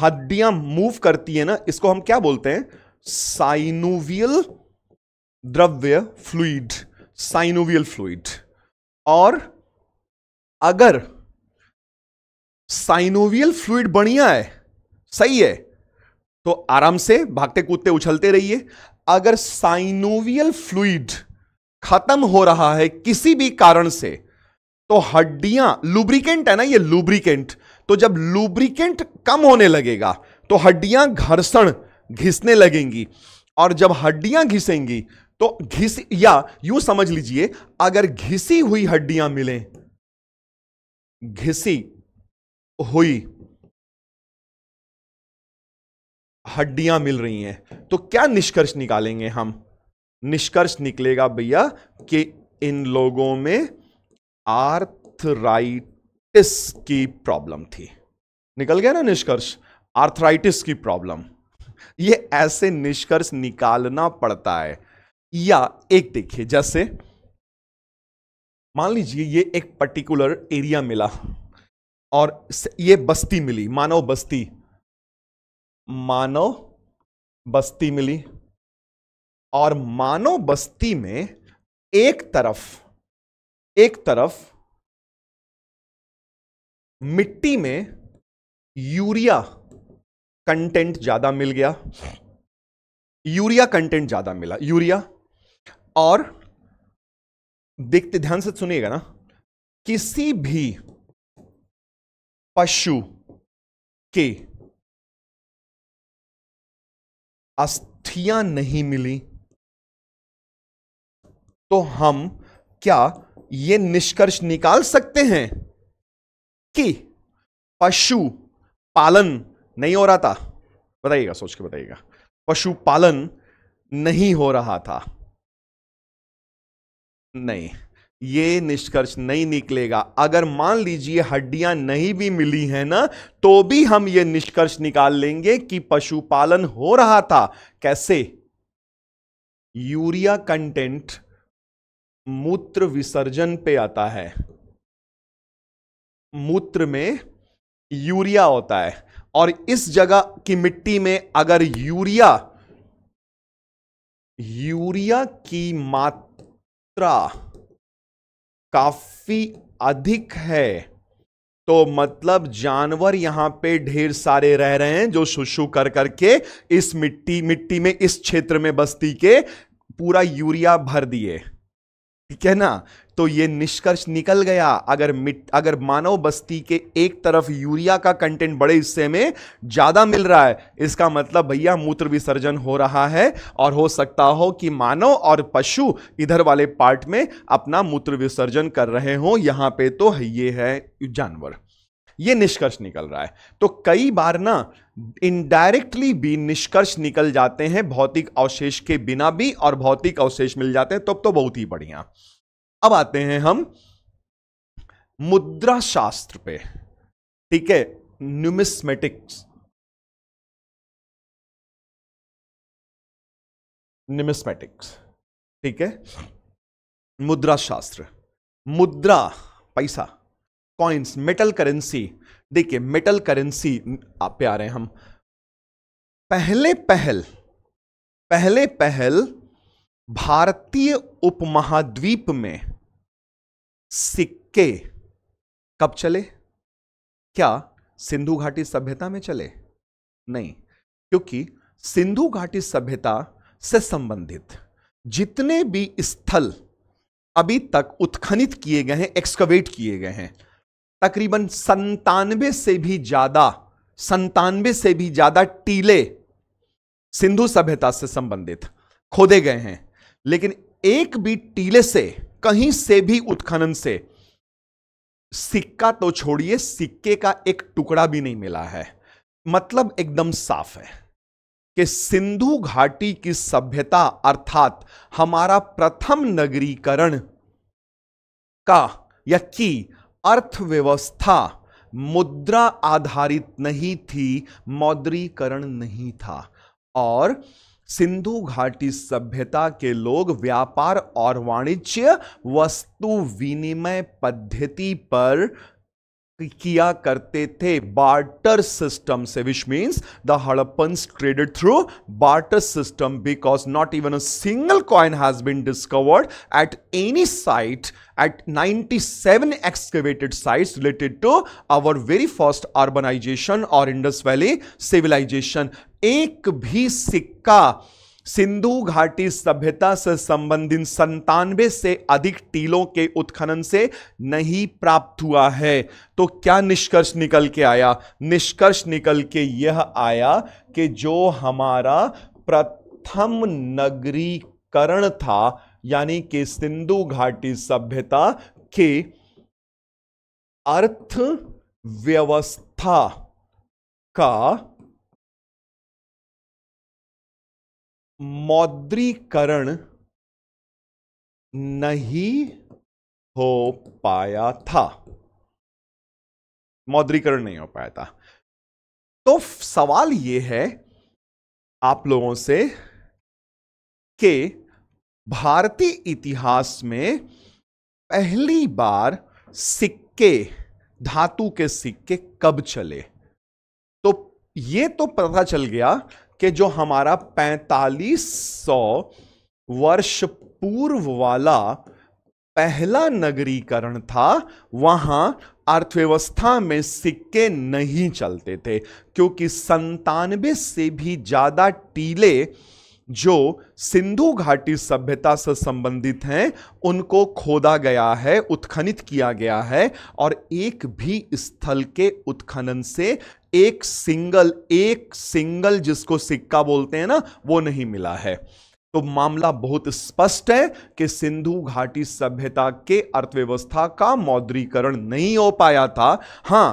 S1: हड्डियां मूव करती है ना इसको हम क्या बोलते हैं साइनोवियल द्रव्य फ्लूड साइनोवियल फ्लूड और अगर साइनोवियल फ्लूड बढ़िया है सही है तो आराम से भागते कूदते उछलते रहिए अगर साइनोवियल फ्लूड खत्म हो रहा है किसी भी कारण से तो हड्डियां लुब्रिकेंट है ना ये लुब्रिकेंट तो जब लुब्रिकेंट कम होने लगेगा तो हड्डियां घर्षण घिसने लगेंगी और जब हड्डियां घिसेंगी तो घिस या यूं समझ लीजिए अगर घिसी हुई हड्डियां मिले घिसी हुई हड्डियां मिल रही हैं तो क्या निष्कर्ष निकालेंगे हम निष्कर्ष निकलेगा भैया कि इन लोगों में आर्थराइटिस की प्रॉब्लम थी निकल गया ना निष्कर्ष आर्थराइटिस की प्रॉब्लम ये ऐसे निष्कर्ष निकालना पड़ता है या एक देखिए जैसे मान लीजिए ये एक पर्टिकुलर एरिया मिला और ये बस्ती मिली मानव बस्ती मानव बस्ती मिली और मानव बस्ती में एक तरफ एक तरफ मिट्टी में यूरिया कंटेंट ज्यादा मिल गया यूरिया कंटेंट ज्यादा मिला यूरिया और देखते ध्यान से सुनिएगा ना किसी
S2: भी पशु के अस्थियां नहीं मिली
S1: तो हम क्या यह निष्कर्ष निकाल सकते हैं कि पशु पालन नहीं हो रहा था बताइएगा सोच के बताइएगा पशु पालन नहीं हो रहा था नहीं ये निष्कर्ष नहीं निकलेगा अगर मान लीजिए हड्डियां नहीं भी मिली हैं ना तो भी हम ये निष्कर्ष निकाल लेंगे कि पशुपालन हो रहा था कैसे यूरिया कंटेंट मूत्र विसर्जन पे आता है मूत्र में यूरिया होता है और इस जगह की मिट्टी में अगर यूरिया यूरिया की मात्रा काफी अधिक है तो मतलब जानवर यहां पे ढेर सारे रह रहे हैं जो शुशु कर करके इस मिट्टी मिट्टी में इस क्षेत्र में बस्ती के पूरा यूरिया भर दिए ठीक है ना तो ये निष्कर्ष निकल गया अगर मिट अगर मानव बस्ती के एक तरफ यूरिया का कंटेंट बड़े हिस्से में ज्यादा मिल रहा है इसका मतलब भैया मूत्र विसर्जन हो रहा है और हो सकता हो कि मानव और पशु इधर वाले पार्ट में अपना मूत्र विसर्जन कर रहे हो यहां पे तो ये है जानवर ये निष्कर्ष निकल रहा है तो कई बार ना इनडायरेक्टली भी निष्कर्ष निकल जाते हैं भौतिक अवशेष के बिना भी और भौतिक अवशेष मिल जाते हैं तब तो, तो बहुत ही बढ़िया अब आते हैं हम मुद्रा शास्त्र पे ठीक है न्यूमिस्मेटिक्स
S2: न्यूमिस्मेटिक्स
S1: ठीक है मुद्रा शास्त्र मुद्रा पैसा कॉइन्स मेटल करेंसी देखिए मेटल करेंसी आप पे आ रहे हैं हम पहले पहल पहले पहल भारतीय उपमहाद्वीप में सिक्के कब चले क्या सिंधु घाटी सभ्यता में चले नहीं क्योंकि सिंधु घाटी सभ्यता से संबंधित जितने भी स्थल अभी तक उत्खनित किए गए हैं एक्सकवेट किए गए हैं तकरीबन संतानवे से भी ज्यादा संतानवे से भी ज्यादा टीले सिंधु सभ्यता से संबंधित खोदे गए हैं लेकिन एक भी टीले से कहीं से भी उत्खनन से सिक्का तो छोड़िए सिक्के का एक टुकड़ा भी नहीं मिला है मतलब एकदम साफ है कि सिंधु घाटी की सभ्यता अर्थात हमारा प्रथम नगरीकरण का या की अर्थव्यवस्था मुद्रा आधारित नहीं थी मौद्रीकरण नहीं था और सिंधु घाटी सभ्यता के लोग व्यापार और वाणिज्य वस्तु विनिमय पद्धति पर किया करते थे बार्टर सिस्टम से which means the Harappans traded through barter system because not even a single coin has been discovered at any site at 97 excavated site related to our very first urbanisation और इंडस वैली सिविलाइजेशन एक भी सिक्का सिंधु घाटी सभ्यता से संबंधित संतानवे से अधिक टीलों के उत्खनन से नहीं प्राप्त हुआ है तो क्या निष्कर्ष निकल के आया निष्कर्ष निकल के यह आया कि जो हमारा प्रथम नगरीकरण था यानी कि सिंधु घाटी सभ्यता के अर्थ व्यवस्था का
S2: मौद्रीकरण नहीं हो पाया था मौद्रीकरण नहीं हो पाया था तो सवाल
S1: यह है आप लोगों से कि भारतीय इतिहास में पहली बार सिक्के धातु के सिक्के कब चले तो ये तो पता चल गया कि जो हमारा 4500 वर्ष पूर्व वाला पहला नगरीकरण था वहां अर्थव्यवस्था में सिक्के नहीं चलते थे क्योंकि संतानवे से भी ज्यादा टीले जो सिंधु घाटी सभ्यता से संबंधित हैं उनको खोदा गया है उत्खनित किया गया है और एक भी स्थल के उत्खनन से एक सिंगल एक सिंगल जिसको सिक्का बोलते हैं ना वो नहीं मिला है तो मामला बहुत स्पष्ट है कि सिंधु घाटी सभ्यता के अर्थव्यवस्था का मौद्रीकरण नहीं हो पाया था हां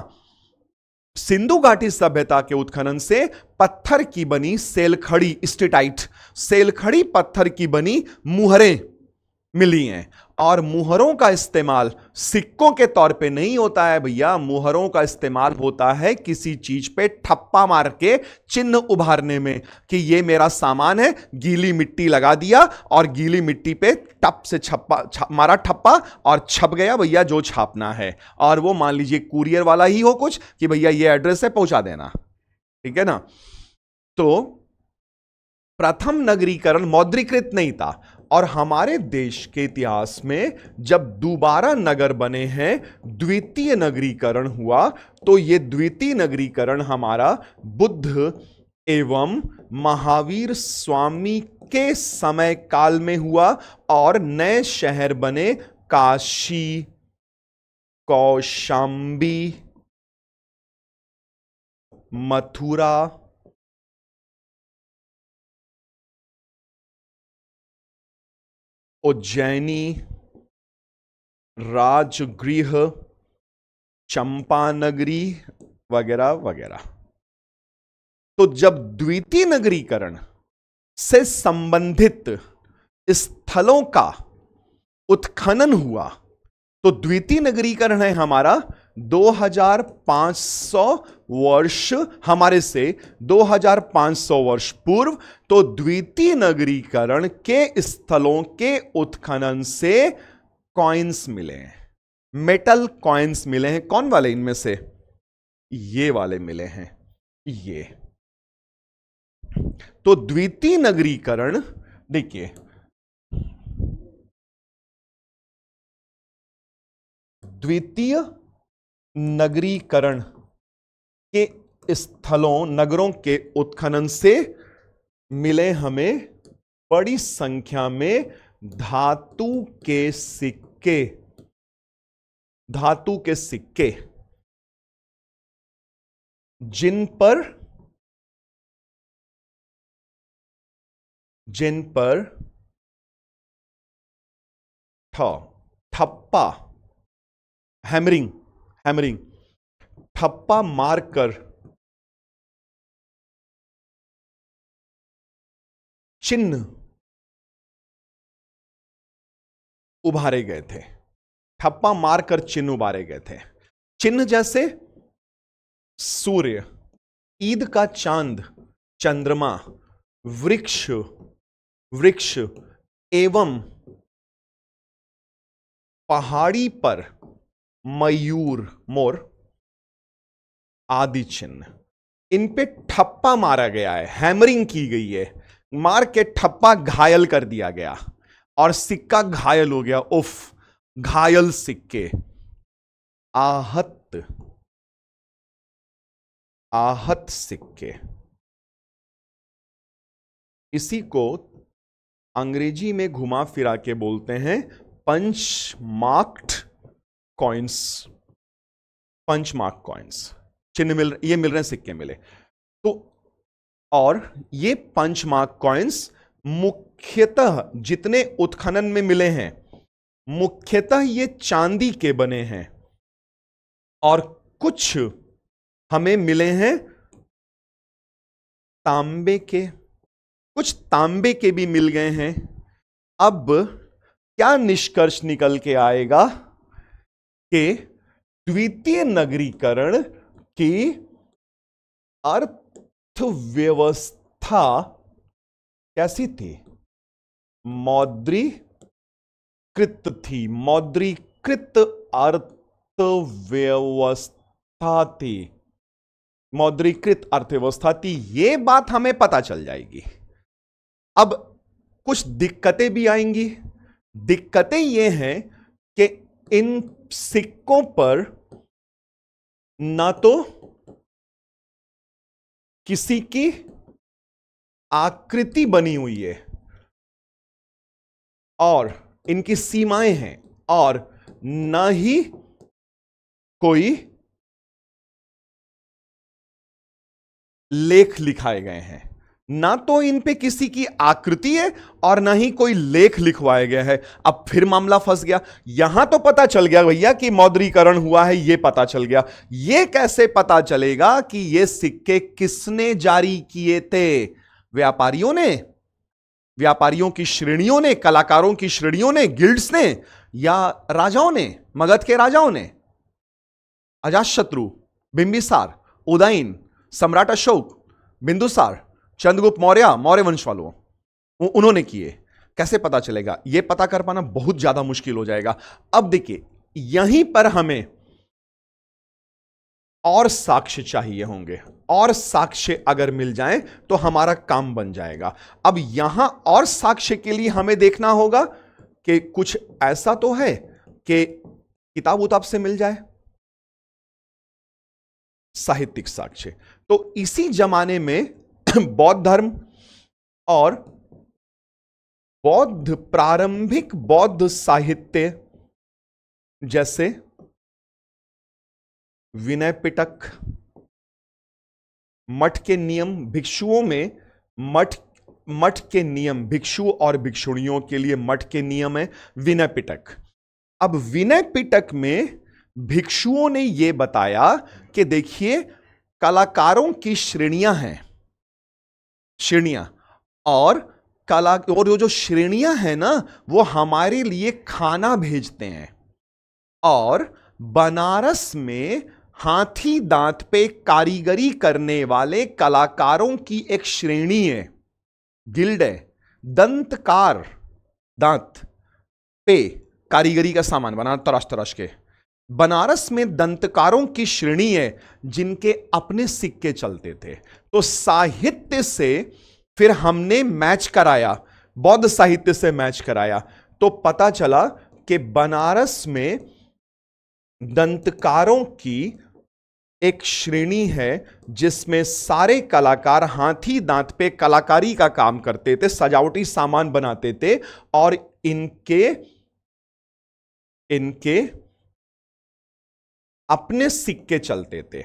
S1: सिंधु घाटी सभ्यता के उत्खनन से पत्थर की बनी सेलखड़ी स्टेटाइट सेलखड़ी पत्थर की बनी मुहरें मिली हैं और मुहरों का इस्तेमाल सिक्कों के तौर पे नहीं होता है भैया मुहरों का इस्तेमाल होता है किसी चीज पे ठप्पा मार के चिन्ह उभारने में कि ये मेरा सामान है गीली मिट्टी लगा दिया और गीली मिट्टी पे टप से छप्पा छा, मारा ठप्पा और छप गया भैया जो छापना है और वो मान लीजिए कुरियर वाला ही हो कुछ कि भैया ये एड्रेस है पहुंचा देना ठीक है ना तो प्रथम नगरीकरण मौद्रीकृत नहीं था और हमारे देश के इतिहास में जब दोबारा नगर बने हैं द्वितीय नगरीकरण हुआ तो ये द्वितीय नगरीकरण हमारा बुद्ध एवं महावीर स्वामी के समय काल में हुआ और नए शहर बने काशी कौशाम्बी मथुरा
S2: उज्जैनी राजगृह
S1: चंपानगरी वगैरह वगैरह तो जब द्वितीय नगरीकरण से संबंधित स्थलों का उत्खनन हुआ तो द्वितीय नगरीकरण है हमारा 2500 वर्ष हमारे से 2500 वर्ष पूर्व तो द्वितीय नगरीकरण के स्थलों के उत्खनन से कॉइन्स मिले हैं मेटल कॉइन्स मिले हैं कौन वाले इनमें से ये वाले मिले हैं ये तो द्वितीय नगरीकरण देखिए द्वितीय नगरीकरण के स्थलों नगरों के उत्खनन से मिले हमें बड़ी संख्या में धातु के सिक्के धातु के
S2: सिक्के जिन पर जिन पर ठप्पा थप्पा हैमरिंग हैमरिंग थप्पा मारकर चिन्ह
S1: उभारे गए थे थप्पा मारकर चिन्ह उभारे गए थे चिन्ह जैसे सूर्य ईद का चांद चंद्रमा वृक्ष वृक्ष
S2: एवं पहाड़ी पर मयूर
S1: मोर आदि चिन्ह इन पे ठप्पा मारा गया है हैमरिंग की गई है मार के ठप्पा घायल कर दिया गया और सिक्का घायल हो गया उफ घायल सिक्के आहत आहत सिक्के इसी को अंग्रेजी में घुमा फिरा के बोलते हैं punch marked coins punch mark coins चिन्ह मिल ये मिल रहे हैं सिक्के मिले तो और ये पंच मार्क कॉइन्स मुख्यतः जितने उत्खनन में मिले हैं मुख्यतः ये चांदी के बने हैं और कुछ हमें मिले हैं तांबे के कुछ तांबे के भी मिल गए हैं अब क्या निष्कर्ष निकल के आएगा के द्वितीय नगरीकरण की अर्थव्यवस्था कैसी थी मौद्रीकृत थी मौद्रीकृत अर्थव्यवस्था थी मौद्रीकृत अर्थव्यवस्था थी ये बात हमें पता चल जाएगी अब कुछ दिक्कतें भी आएंगी दिक्कतें ये हैं कि इन सिक्कों पर
S2: ना तो किसी की आकृति बनी हुई है और इनकी सीमाएं हैं और ना ही कोई लेख लिखाए
S1: गए हैं ना तो इन पे किसी की आकृति है और ना ही कोई लेख लिखवाया गया है अब फिर मामला फंस गया यहां तो पता चल गया भैया कि मौद्रीकरण हुआ है यह पता चल गया यह कैसे पता चलेगा कि ये सिक्के किसने जारी किए थे व्यापारियों ने व्यापारियों की श्रेणियों ने कलाकारों की श्रेणियों ने गिल्ड्स ने या राजाओं ने मगध के राजाओं ने अजात शत्रु बिंबिसार उदयन सम्राट अशोक बिंदुसार चंद्रगुप्त मौर्य मौर्य वंश वालों उन्होंने किए कैसे पता चलेगा यह पता कर पाना बहुत ज्यादा मुश्किल हो जाएगा अब देखिए यहीं पर हमें और साक्ष्य चाहिए होंगे और साक्ष्य अगर मिल जाए तो हमारा काम बन जाएगा अब यहां और साक्ष्य के लिए हमें देखना होगा कि कुछ ऐसा तो है कि किताब उताब से मिल जाए साहित्यिक साक्ष्य तो इसी जमाने में बौद्ध धर्म और बौद्ध प्रारंभिक बौद्ध साहित्य जैसे विनय पिटक मठ के नियम भिक्षुओं में मठ मठ के नियम भिक्षु और भिक्षुणियों के लिए मठ के नियम है विनय पिटक अब विनय पिटक में भिक्षुओं ने यह बताया कि देखिए कलाकारों की श्रेणियां हैं श्रेणियां और कला और जो श्रेणियां हैं ना वो हमारे लिए खाना भेजते हैं और बनारस में हाथी दांत पे कारीगरी करने वाले कलाकारों की एक श्रेणी है गिल्ड है दंतकार दांत पे कारीगरी का सामान बना तरश तरश के बनारस में दंतकारों की श्रेणी है जिनके अपने सिक्के चलते थे तो साहित्य से फिर हमने मैच कराया बौद्ध साहित्य से मैच कराया तो पता चला कि बनारस में दंतकारों की एक श्रेणी है जिसमें सारे कलाकार हाथी दांत पे कलाकारी का काम करते थे सजावटी सामान बनाते थे और इनके इनके अपने सिक्के चलते थे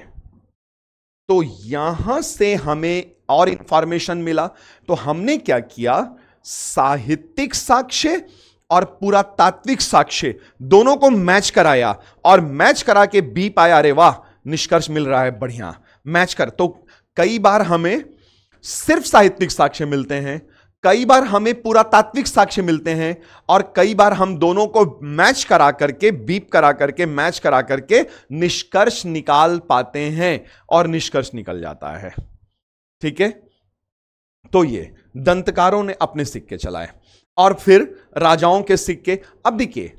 S1: तो यहां से हमें और इंफॉर्मेशन मिला तो हमने क्या किया साहित्यिक साक्ष्य और पुरातात्विक साक्ष्य दोनों को मैच कराया और मैच करा के बी पाया अरे वाह निष्कर्ष मिल रहा है बढ़िया मैच कर तो कई बार हमें सिर्फ साहित्यिक साक्ष्य मिलते हैं कई बार हमें पुरातात्विक साक्ष्य मिलते हैं और कई बार हम दोनों को मैच करा करके बीप करा करके मैच करा करके निष्कर्ष निकाल पाते हैं और निष्कर्ष निकल जाता है ठीक है तो ये दंतकारों ने अपने सिक्के चलाए और फिर राजाओं के सिक्के अब देखिए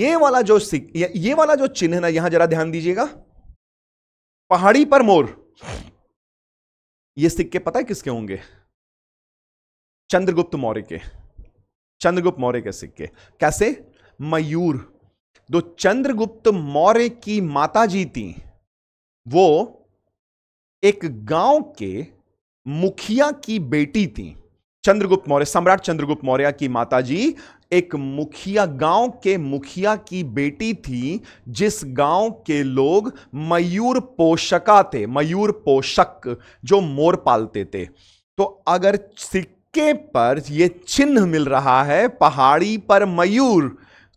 S1: ये वाला जो सिक ये वाला जो चिन्ह ना यहां जरा ध्यान दीजिएगा पहाड़ी पर मोर ये सिक्के पता है किसके होंगे चंद्रगुप्त मौर्य के चंद्रगुप्त मौर्य के सिक्के कैसे मयूर दो चंद्रगुप्त मौर्य की माता जी थी वो एक गांव के मुखिया की बेटी थी चंद्रगुप्त मौर्य सम्राट चंद्रगुप्त मौर्य की माता जी एक मुखिया गांव के मुखिया की बेटी थी जिस गांव के लोग मयूर पोषका थे मयूर पोषक जो मोर पालते थे तो अगर सिक्के सिक्के पर यह चिन्ह मिल रहा है पहाड़ी पर मयूर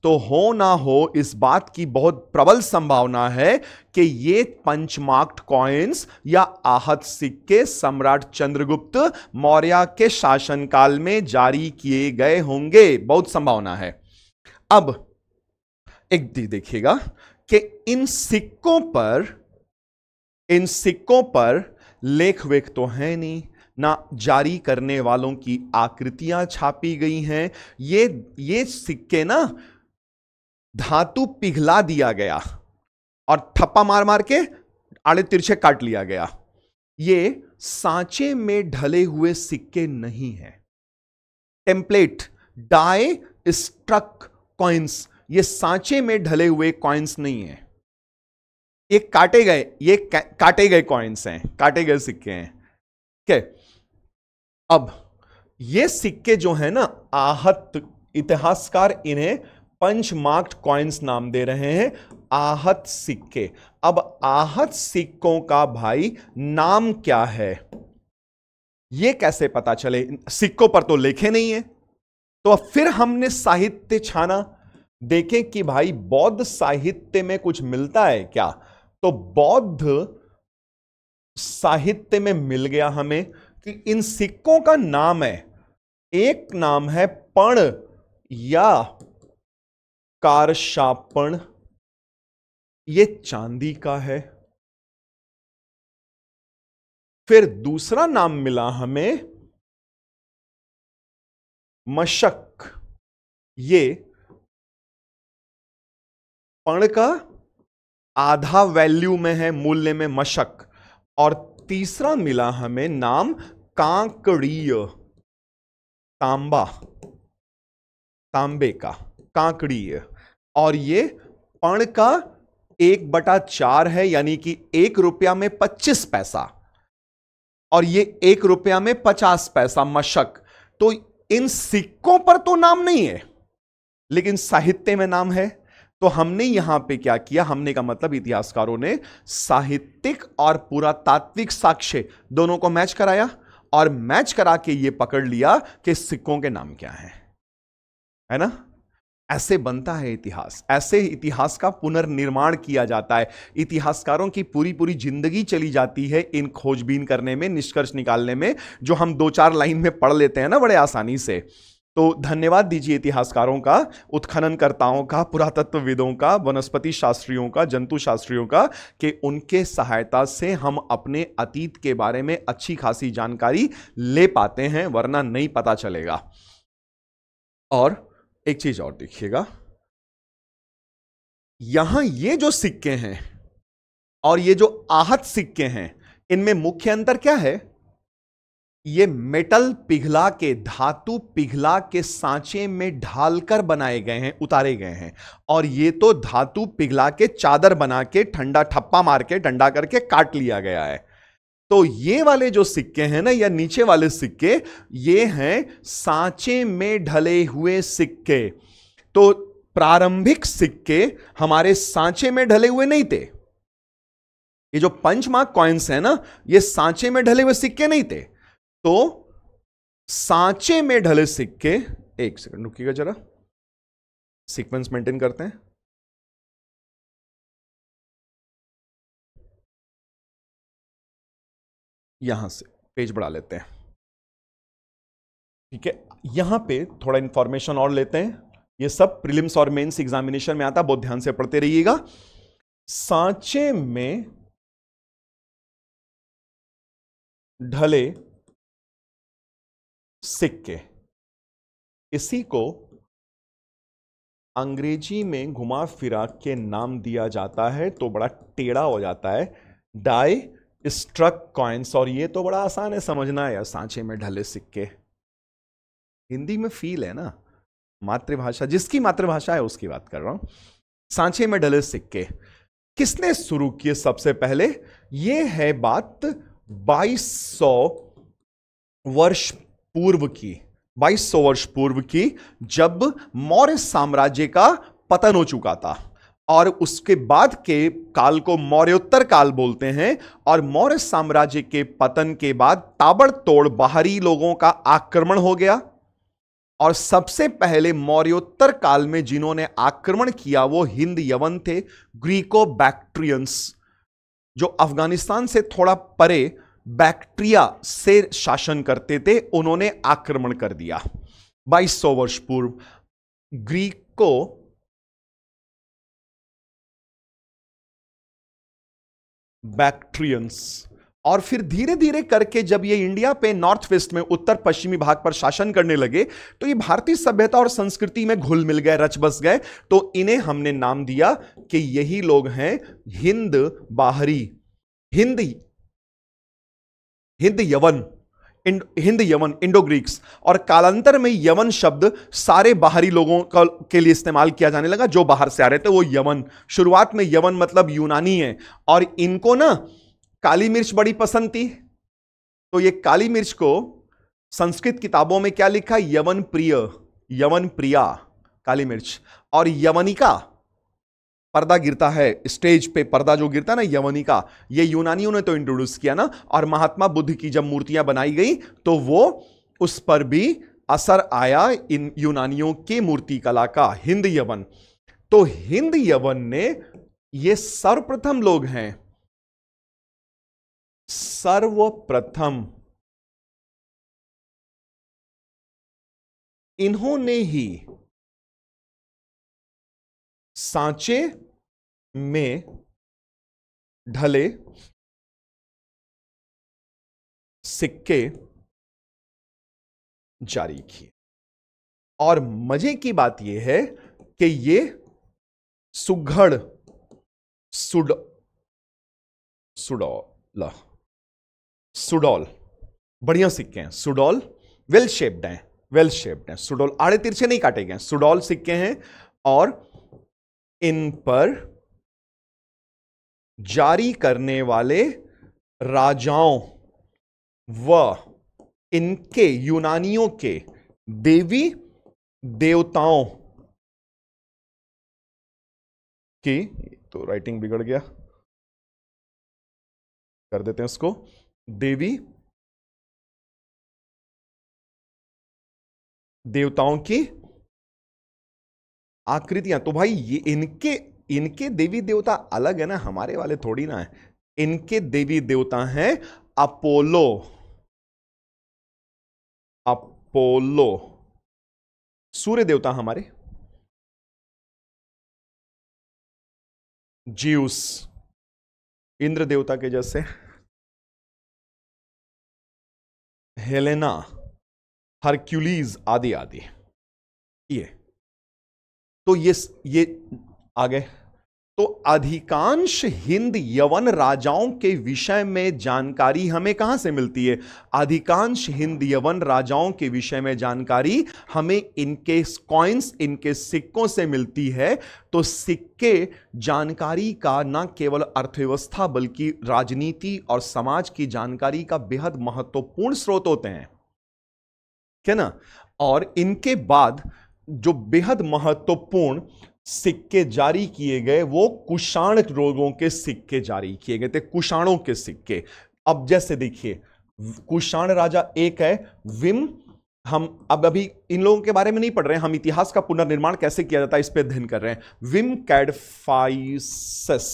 S1: तो हो ना हो इस बात की बहुत प्रबल संभावना है कि ये पंचमार्क्ड कॉइन्स या आहत सिक्के सम्राट चंद्रगुप्त मौर्य के शासनकाल में जारी किए गए होंगे बहुत संभावना है अब एक देखिएगा कि इन सिक्कों पर इन सिक्कों पर लेख वेख तो है नहीं ना जारी करने वालों की आकृतियां छापी गई हैं ये ये सिक्के ना धातु पिघला दिया गया और थप्पा मार मार के आड़े तिरछे काट लिया गया ये सांचे में ढले हुए सिक्के नहीं हैं टेम्पलेट डाय स्ट्रक कॉइन्स ये सांचे में ढले हुए कॉइन्स नहीं है ये काटे गए ये का, काटे गए कॉइन्स हैं काटे गए सिक्के हैं क्या okay. अब ये सिक्के जो है ना आहत इतिहासकार इन्हें पंच मार्क्ड कॉइन्स नाम दे रहे हैं आहत सिक्के अब आहत सिक्कों का भाई नाम क्या है ये कैसे पता चले सिक्कों पर तो लिखे नहीं है तो अब फिर हमने साहित्य छाना देखें कि भाई बौद्ध साहित्य में कुछ मिलता है क्या तो बौद्ध साहित्य में मिल गया हमें कि इन सिक्कों का नाम है एक नाम है पण या कारशापण ये चांदी
S2: का है फिर दूसरा नाम मिला हमें मशक
S1: ये पण का आधा वैल्यू में है मूल्य में मशक और तीसरा मिला हमें नाम कांकड़ीय तांबा तांबे का कांकड़ीय और ये पण का एक बटा चार है यानी कि एक रुपया में पच्चीस पैसा और ये एक रुपया में पचास पैसा मशक तो इन सिक्कों पर तो नाम नहीं है लेकिन साहित्य में नाम है तो हमने यहां पे क्या किया हमने का मतलब इतिहासकारों ने साहित्यिक और पुरातात्विक साक्ष्य दोनों को मैच कराया और मैच करा के ये पकड़ लिया कि सिक्कों के नाम क्या हैं है ना ऐसे बनता है इतिहास ऐसे इतिहास का पुनर्निर्माण किया जाता है इतिहासकारों की पूरी पूरी जिंदगी चली जाती है इन खोजबीन करने में निष्कर्ष निकालने में जो हम दो चार लाइन में पढ़ लेते हैं ना बड़े आसानी से तो धन्यवाद दीजिए इतिहासकारों का उत्खननकर्ताओं का पुरातत्वविदों का वनस्पति शास्त्रियों का जंतु शास्त्रियों का कि उनके सहायता से हम अपने अतीत के बारे में अच्छी खासी जानकारी ले पाते हैं वरना नहीं पता चलेगा और एक चीज और देखिएगा यहां ये जो सिक्के हैं और ये जो आहत सिक्के हैं इनमें मुख्य अंतर क्या है ये मेटल पिघला के धातु पिघला के सांचे में ढालकर बनाए गए हैं उतारे गए हैं और ये तो धातु पिघला के चादर बना के ठंडा ठप्पा मार के ठंडा करके काट लिया गया है तो ये वाले जो सिक्के हैं ना या नीचे वाले सिक्के ये हैं सांचे में ढले हुए सिक्के तो प्रारंभिक सिक्के हमारे सांचे में ढले हुए नहीं थे ये जो पंचमार्क कॉइन्स है ना ये सांचे में ढले हुए सिक्के नहीं थे तो सांचे में ढले सिक्के एक सेकंड रुकिएगा जरा
S2: सीक्वेंस मेंटेन करते हैं यहां से पेज बढ़ा लेते हैं
S1: ठीक है यहां पे थोड़ा इंफॉर्मेशन और लेते हैं ये सब प्रीलिम्स और मेंस एग्जामिनेशन में आता बहुत ध्यान से पढ़ते रहिएगा सांचे में ढले सिक्के इसी को अंग्रेजी में घुमा फिरा के नाम दिया जाता है तो बड़ा टेढ़ा हो जाता है डाई स्ट्रक कॉइन्स और ये तो बड़ा आसान है समझना यार सांचे में ढले सिक्के हिंदी में फील है ना मातृभाषा जिसकी मातृभाषा है उसकी बात कर रहा हूं सांचे में ढले सिक्के किसने शुरू किए सबसे पहले यह है बात 2200 वर्ष पूर्व की 2200 वर्ष पूर्व की जब मौर्य साम्राज्य का पतन हो चुका था और उसके बाद के काल को मौर्योत्तर काल बोलते हैं और मौर्य साम्राज्य के पतन के बाद ताबड़तोड़ बाहरी लोगों का आक्रमण हो गया और सबसे पहले मौर्योत्तर काल में जिन्होंने आक्रमण किया वो हिंद यवन थे ग्रीको बैक्ट्रियंस जो अफगानिस्तान से थोड़ा परे बैक्ट्रिया से शासन करते थे उन्होंने आक्रमण कर दिया 2200 वर्ष पूर्व ग्रीक को बैक्ट्रियंस और फिर धीरे धीरे करके जब ये इंडिया पे नॉर्थ वेस्ट में उत्तर पश्चिमी भाग पर शासन करने लगे तो ये भारतीय सभ्यता और संस्कृति में घुल मिल गए रच बस गए तो इन्हें हमने नाम दिया कि यही लोग हैं हिंद बाहरी हिंदी हिंद यवन हिंद यमन इंडो ग्रीक्स और कालांतर में यमन शब्द सारे बाहरी लोगों का के लिए इस्तेमाल किया जाने लगा जो बाहर से आ रहे थे वो यमन शुरुआत में यमन मतलब यूनानी है और इनको ना काली मिर्च बड़ी पसंद थी तो ये काली मिर्च को संस्कृत किताबों में क्या लिखा यमन प्रिय यमन प्रिया काली मिर्च और यमनिका पर्दा गिरता है स्टेज पे पर्दा जो गिरता है ना यवनी का ये यूनानियों ने तो इंट्रोड्यूस किया ना और महात्मा बुद्ध की जब मूर्तियां बनाई गई तो वो उस पर भी असर आया इन यूनानियों के मूर्ति कला का हिंद यवन तो हिंद यवन ने ये सर्वप्रथम लोग हैं सर्वप्रथम
S2: इन्होंने ही सांचे में ढले सिक्के जारी किए और मजे की बात यह है कि ये सुघड़ सुड
S1: सुडौल सुडौल बढ़िया सिक्के हैं सुडौल वेल शेप्ड हैं वेल शेप्ड हैं सुडौल आड़े तिरछे नहीं काटे गए सुडौल सिक्के हैं और इन पर जारी करने वाले राजाओं व इनके यूनानियों के देवी देवताओं
S2: की तो राइटिंग बिगड़ गया कर देते हैं उसको देवी देवताओं की
S1: आकृतियां तो भाई ये इनके इनके देवी देवता अलग है ना हमारे वाले थोड़ी ना है इनके देवी देवता हैं अपोलो अपोलो सूर्य देवता हमारे
S2: जीवस इंद्र देवता के जैसे
S1: हेलेना हरक्यूलीज आदि आदि ये तो ये ये गए तो अधिकांश हिंद यवन राजाओं के विषय में जानकारी हमें कहां से मिलती है अधिकांश हिंद यवन राजाओं के विषय में जानकारी हमें इनके कॉइन्स इनके सिक्कों से मिलती है तो सिक्के जानकारी का न केवल अर्थव्यवस्था बल्कि राजनीति और समाज की जानकारी का बेहद महत्वपूर्ण स्रोत होते हैं क्या ना और इनके बाद जो बेहद महत्वपूर्ण सिक्के जारी किए गए वो कुषाण रोगों के सिक्के जारी किए गए थे कुषाणों के सिक्के अब जैसे देखिए कुषाण राजा एक है विम हम अब अभी इन लोगों के बारे में नहीं पढ़ रहे हैं हम इतिहास का पुनर्निर्माण कैसे किया जाता है इस पर अध्ययन कर रहे हैं विम कैडफाइसिस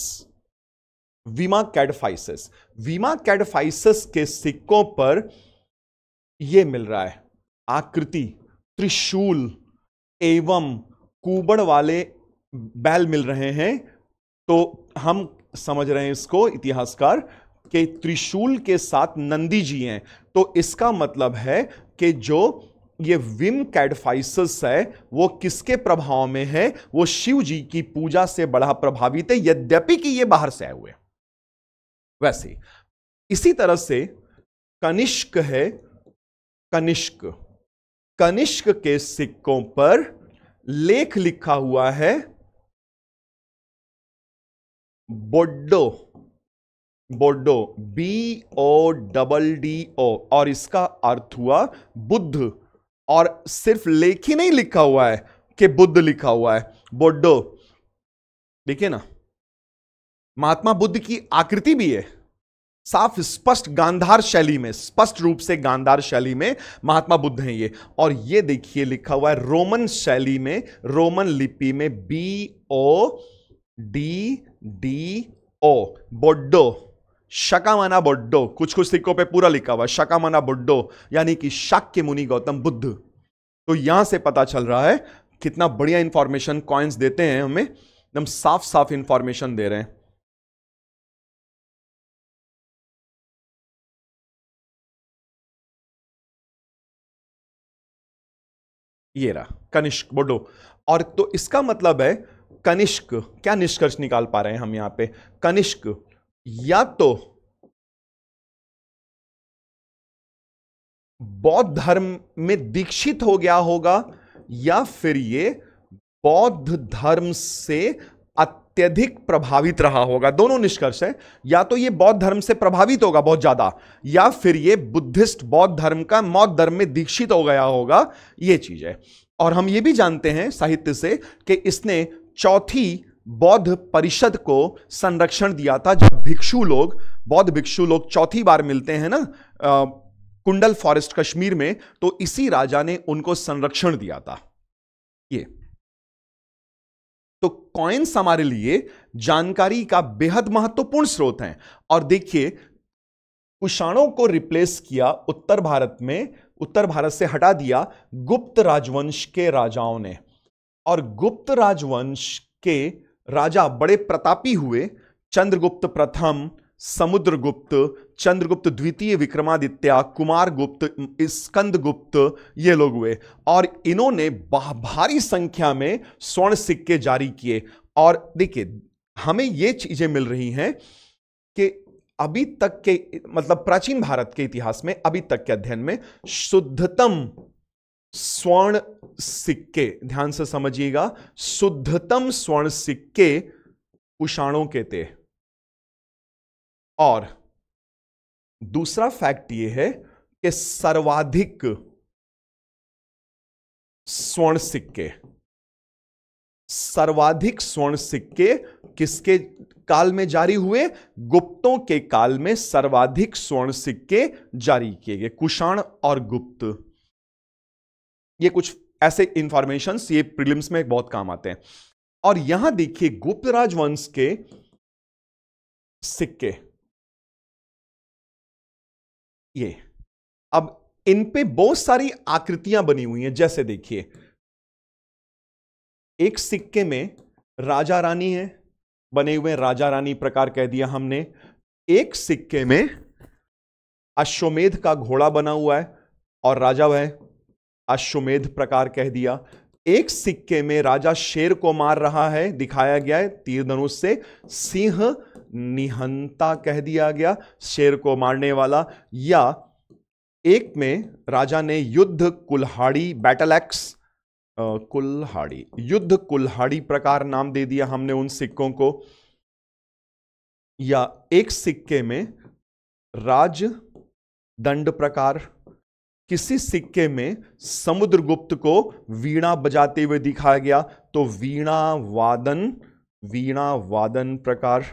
S1: विमा कैडफाइसिस विमा कैडफाइसिस के सिक्कों पर यह मिल रहा है आकृति त्रिशूल एवं कुबड़ वाले बैल मिल रहे हैं तो हम समझ रहे हैं इसको इतिहासकार के त्रिशूल के साथ नंदी जी हैं तो इसका मतलब है कि जो ये विम कैडफाइसिस है वो किसके प्रभाव में है वो शिव जी की पूजा से बड़ा प्रभावित है यद्यपि कि ये बाहर से आए हुए वैसे इसी तरह से कनिष्क है कनिष्क कनिष्क के सिक्कों पर लेख लिखा हुआ है Bodo Bodo B O double D O और इसका अर्थ हुआ बुद्ध और सिर्फ लेख ही नहीं लिखा हुआ है कि बुद्ध लिखा हुआ है बोडो देखिए ना महात्मा बुद्ध की आकृति भी है साफ स्पष्ट गांधार शैली में स्पष्ट रूप से गांधार शैली में महात्मा बुद्ध हैं ये और ये देखिए लिखा हुआ है रोमन शैली में रोमन लिपि में B O D D O Boddo शकामाना बोड्डो कुछ कुछ सिक्कों पे पूरा लिखा हुआ है शकामाना बोड्डो यानी कि शाक्य मुनि गौतम बुद्ध तो यहां से पता चल रहा है कितना बढ़िया इंफॉर्मेशन कॉइन्स देते हैं हमें एकदम साफ साफ इंफॉर्मेशन दे रहे हैं ये रहा कनिष्क बोडो और तो इसका मतलब है कनिष्क क्या निष्कर्ष निकाल पा रहे हैं हम यहां पे कनिष्क या तो बौद्ध धर्म में दीक्षित हो गया होगा या फिर ये बौद्ध धर्म से अत्यधिक प्रभावित रहा होगा दोनों निष्कर्ष है या तो ये बौद्ध धर्म से प्रभावित होगा बहुत ज़्यादा या फिर ये बुद्धिस्ट बौद्ध धर्म का मौत धर्म में दीक्षित हो गया होगा ये चीज़ है और हम ये भी जानते हैं साहित्य से कि इसने चौथी बौद्ध परिषद को संरक्षण दिया था जब भिक्षु लोग बौद्ध भिक्षु लोग चौथी बार मिलते हैं ना कुंडल फॉरेस्ट कश्मीर में तो इसी राजा ने उनको संरक्षण दिया था ये तो कॉइन्स हमारे लिए जानकारी का बेहद महत्वपूर्ण स्रोत हैं और देखिए कुषाणों को रिप्लेस किया उत्तर भारत में उत्तर भारत से हटा दिया गुप्त राजवंश के राजाओं ने और गुप्त राजवंश के राजा बड़े प्रतापी हुए चंद्रगुप्त प्रथम समुद्रगुप्त चंद्रगुप्त द्वितीय विक्रमादित्य कुमार गुप्त स्कंद गुप्त ये लोग हुए और इन्होंने भारी संख्या में स्वर्ण सिक्के जारी किए और देखिए हमें ये चीजें मिल रही हैं कि अभी तक के मतलब प्राचीन भारत के इतिहास में अभी तक के अध्ययन में शुद्धतम स्वर्ण सिक्के ध्यान से समझिएगा शुद्धतम स्वर्ण सिक्के उषाणों के थे और दूसरा फैक्ट ये है कि सर्वाधिक स्वर्ण सिक्के सर्वाधिक स्वर्ण सिक्के किसके काल में जारी हुए गुप्तों के काल में सर्वाधिक स्वर्ण सिक्के जारी किए गए कुषाण और गुप्त ये कुछ ऐसे इंफॉर्मेशन ये प्रिलिम्स में बहुत काम आते हैं और यहां देखिए गुप्त राजवंश के
S2: सिक्के ये अब इन
S1: पे बहुत सारी आकृतियां बनी हुई हैं जैसे देखिए एक सिक्के में राजा रानी है बने हुए राजा रानी प्रकार कह दिया हमने एक सिक्के में अश्वमेध का घोड़ा बना हुआ है और राजा वह अश्वमेध प्रकार कह दिया एक सिक्के में राजा शेर को मार रहा है दिखाया गया है तीर धनुष से सिंह निहंता कह दिया गया शेर को मारने वाला या एक में राजा ने युद्ध कुल्हाड़ी बैटल एक्स कुल्हाड़ी युद्ध कुल्हाड़ी प्रकार नाम दे दिया हमने उन सिक्कों को या एक सिक्के में राज दंड प्रकार किसी सिक्के में समुद्रगुप्त को वीणा बजाते हुए दिखाया गया तो वीणा वादन वीणा वादन प्रकार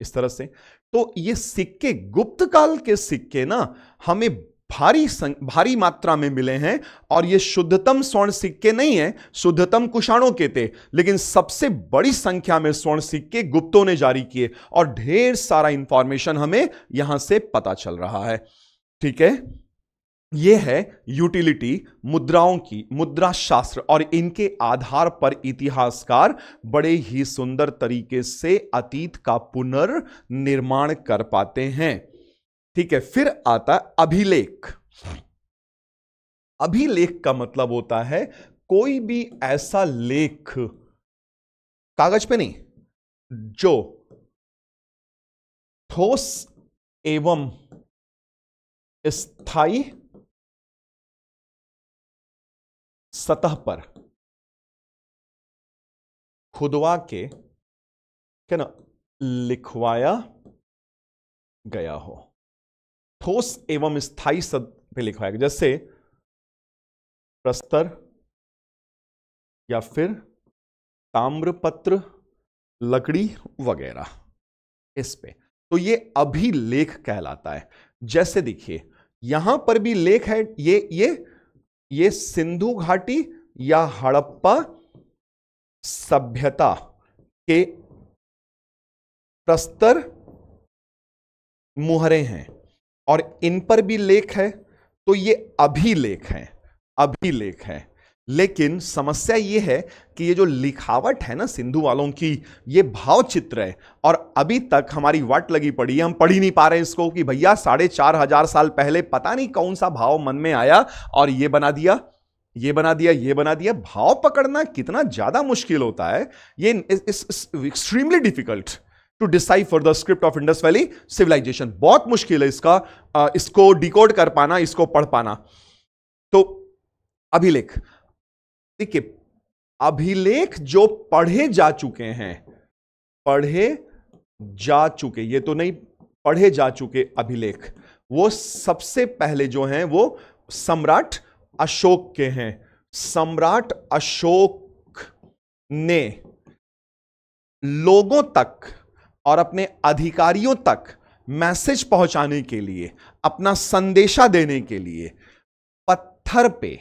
S1: इस तरह से तो ये सिक्के गुप्त काल के सिक्के ना हमें भारी सं, भारी मात्रा में मिले हैं और ये शुद्धतम स्वर्ण सिक्के नहीं है शुद्धतम कुषाणों के थे लेकिन सबसे बड़ी संख्या में स्वर्ण सिक्के गुप्तों ने जारी किए और ढेर सारा इंफॉर्मेशन हमें यहां से पता चल रहा है ठीक है ये है यूटिलिटी मुद्राओं की मुद्रा शास्त्र और इनके आधार पर इतिहासकार बड़े ही सुंदर तरीके से अतीत का पुनर्निर्माण कर पाते हैं ठीक है फिर आता अभिलेख अभिलेख का मतलब होता है कोई भी ऐसा लेख कागज पे नहीं जो
S2: ठोस एवं स्थाई सतह पर खुदवा के क्या ना लिखवाया गया हो ठोस एवं स्थाई सतह पे लिखवाया गया जैसे प्रस्तर
S1: या फिर ताम्रपत्र लकड़ी वगैरह इस पे तो ये अभिलेख कहलाता है जैसे देखिए यहां पर भी लेक है ये ये ये सिंधु घाटी या हड़प्पा सभ्यता के प्रस्तर मुहरे हैं और इन पर भी लेख है तो ये अभिलेख है अभिलेख है लेकिन समस्या ये है कि ये जो लिखावट है ना सिंधु वालों की ये भाव चित्र है और अभी तक हमारी वाट लगी पड़ी है हम पढ़ ही नहीं पा रहे इसको कि भैया साढ़े चार हजार साल पहले पता नहीं कौन सा भाव मन में आया और ये बना दिया ये बना दिया ये बना दिया भाव पकड़ना कितना ज़्यादा मुश्किल होता है ये extremely difficult to decide for the script of Indus valley civilisation बहुत मुश्किल है इसका इसको डिकोड कर पाना इसको पढ़ पाना तो अभिलेख देखिए अभिलेख जो पढ़े जा चुके हैं पढ़े जा चुके ये तो नहीं पढ़े जा चुके अभिलेख वो सबसे पहले जो हैं वो सम्राट अशोक के हैं सम्राट अशोक ने लोगों तक और अपने अधिकारियों तक मैसेज पहुंचाने के लिए अपना संदेशा देने के लिए पत्थर पे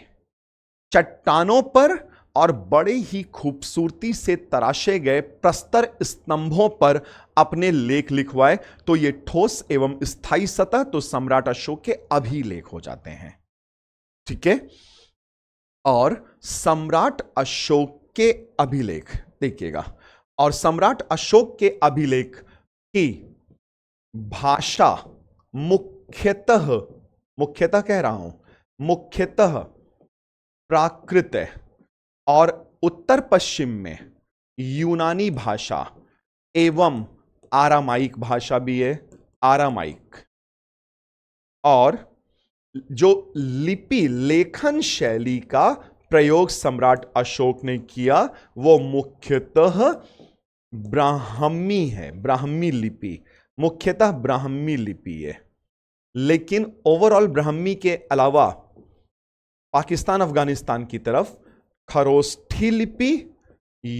S1: चट्टानों पर और बड़े ही खूबसूरती से तराशे गए प्रस्तर स्तंभों पर अपने लेख लिखवाए तो ये ठोस एवं स्थायी सतह तो सम्राट अशोक के अभिलेख हो जाते हैं ठीक है और सम्राट अशोक के अभिलेख देखिएगा और सम्राट अशोक के अभिलेख की भाषा मुख्यतः मुख्यतः कह रहा हूं मुख्यतः प्राकृत और उत्तर पश्चिम में यूनानी भाषा एवं आरामाइक भाषा भी है आरामाइक और जो लिपि लेखन शैली का प्रयोग सम्राट अशोक ने किया वो मुख्यतः ब्राह्मी है ब्राह्मी लिपि मुख्यतः ब्राह्मी लिपि है लेकिन ओवरऑल ब्राह्मी के अलावा पाकिस्तान अफगानिस्तान की तरफ खरोस्थी लिपि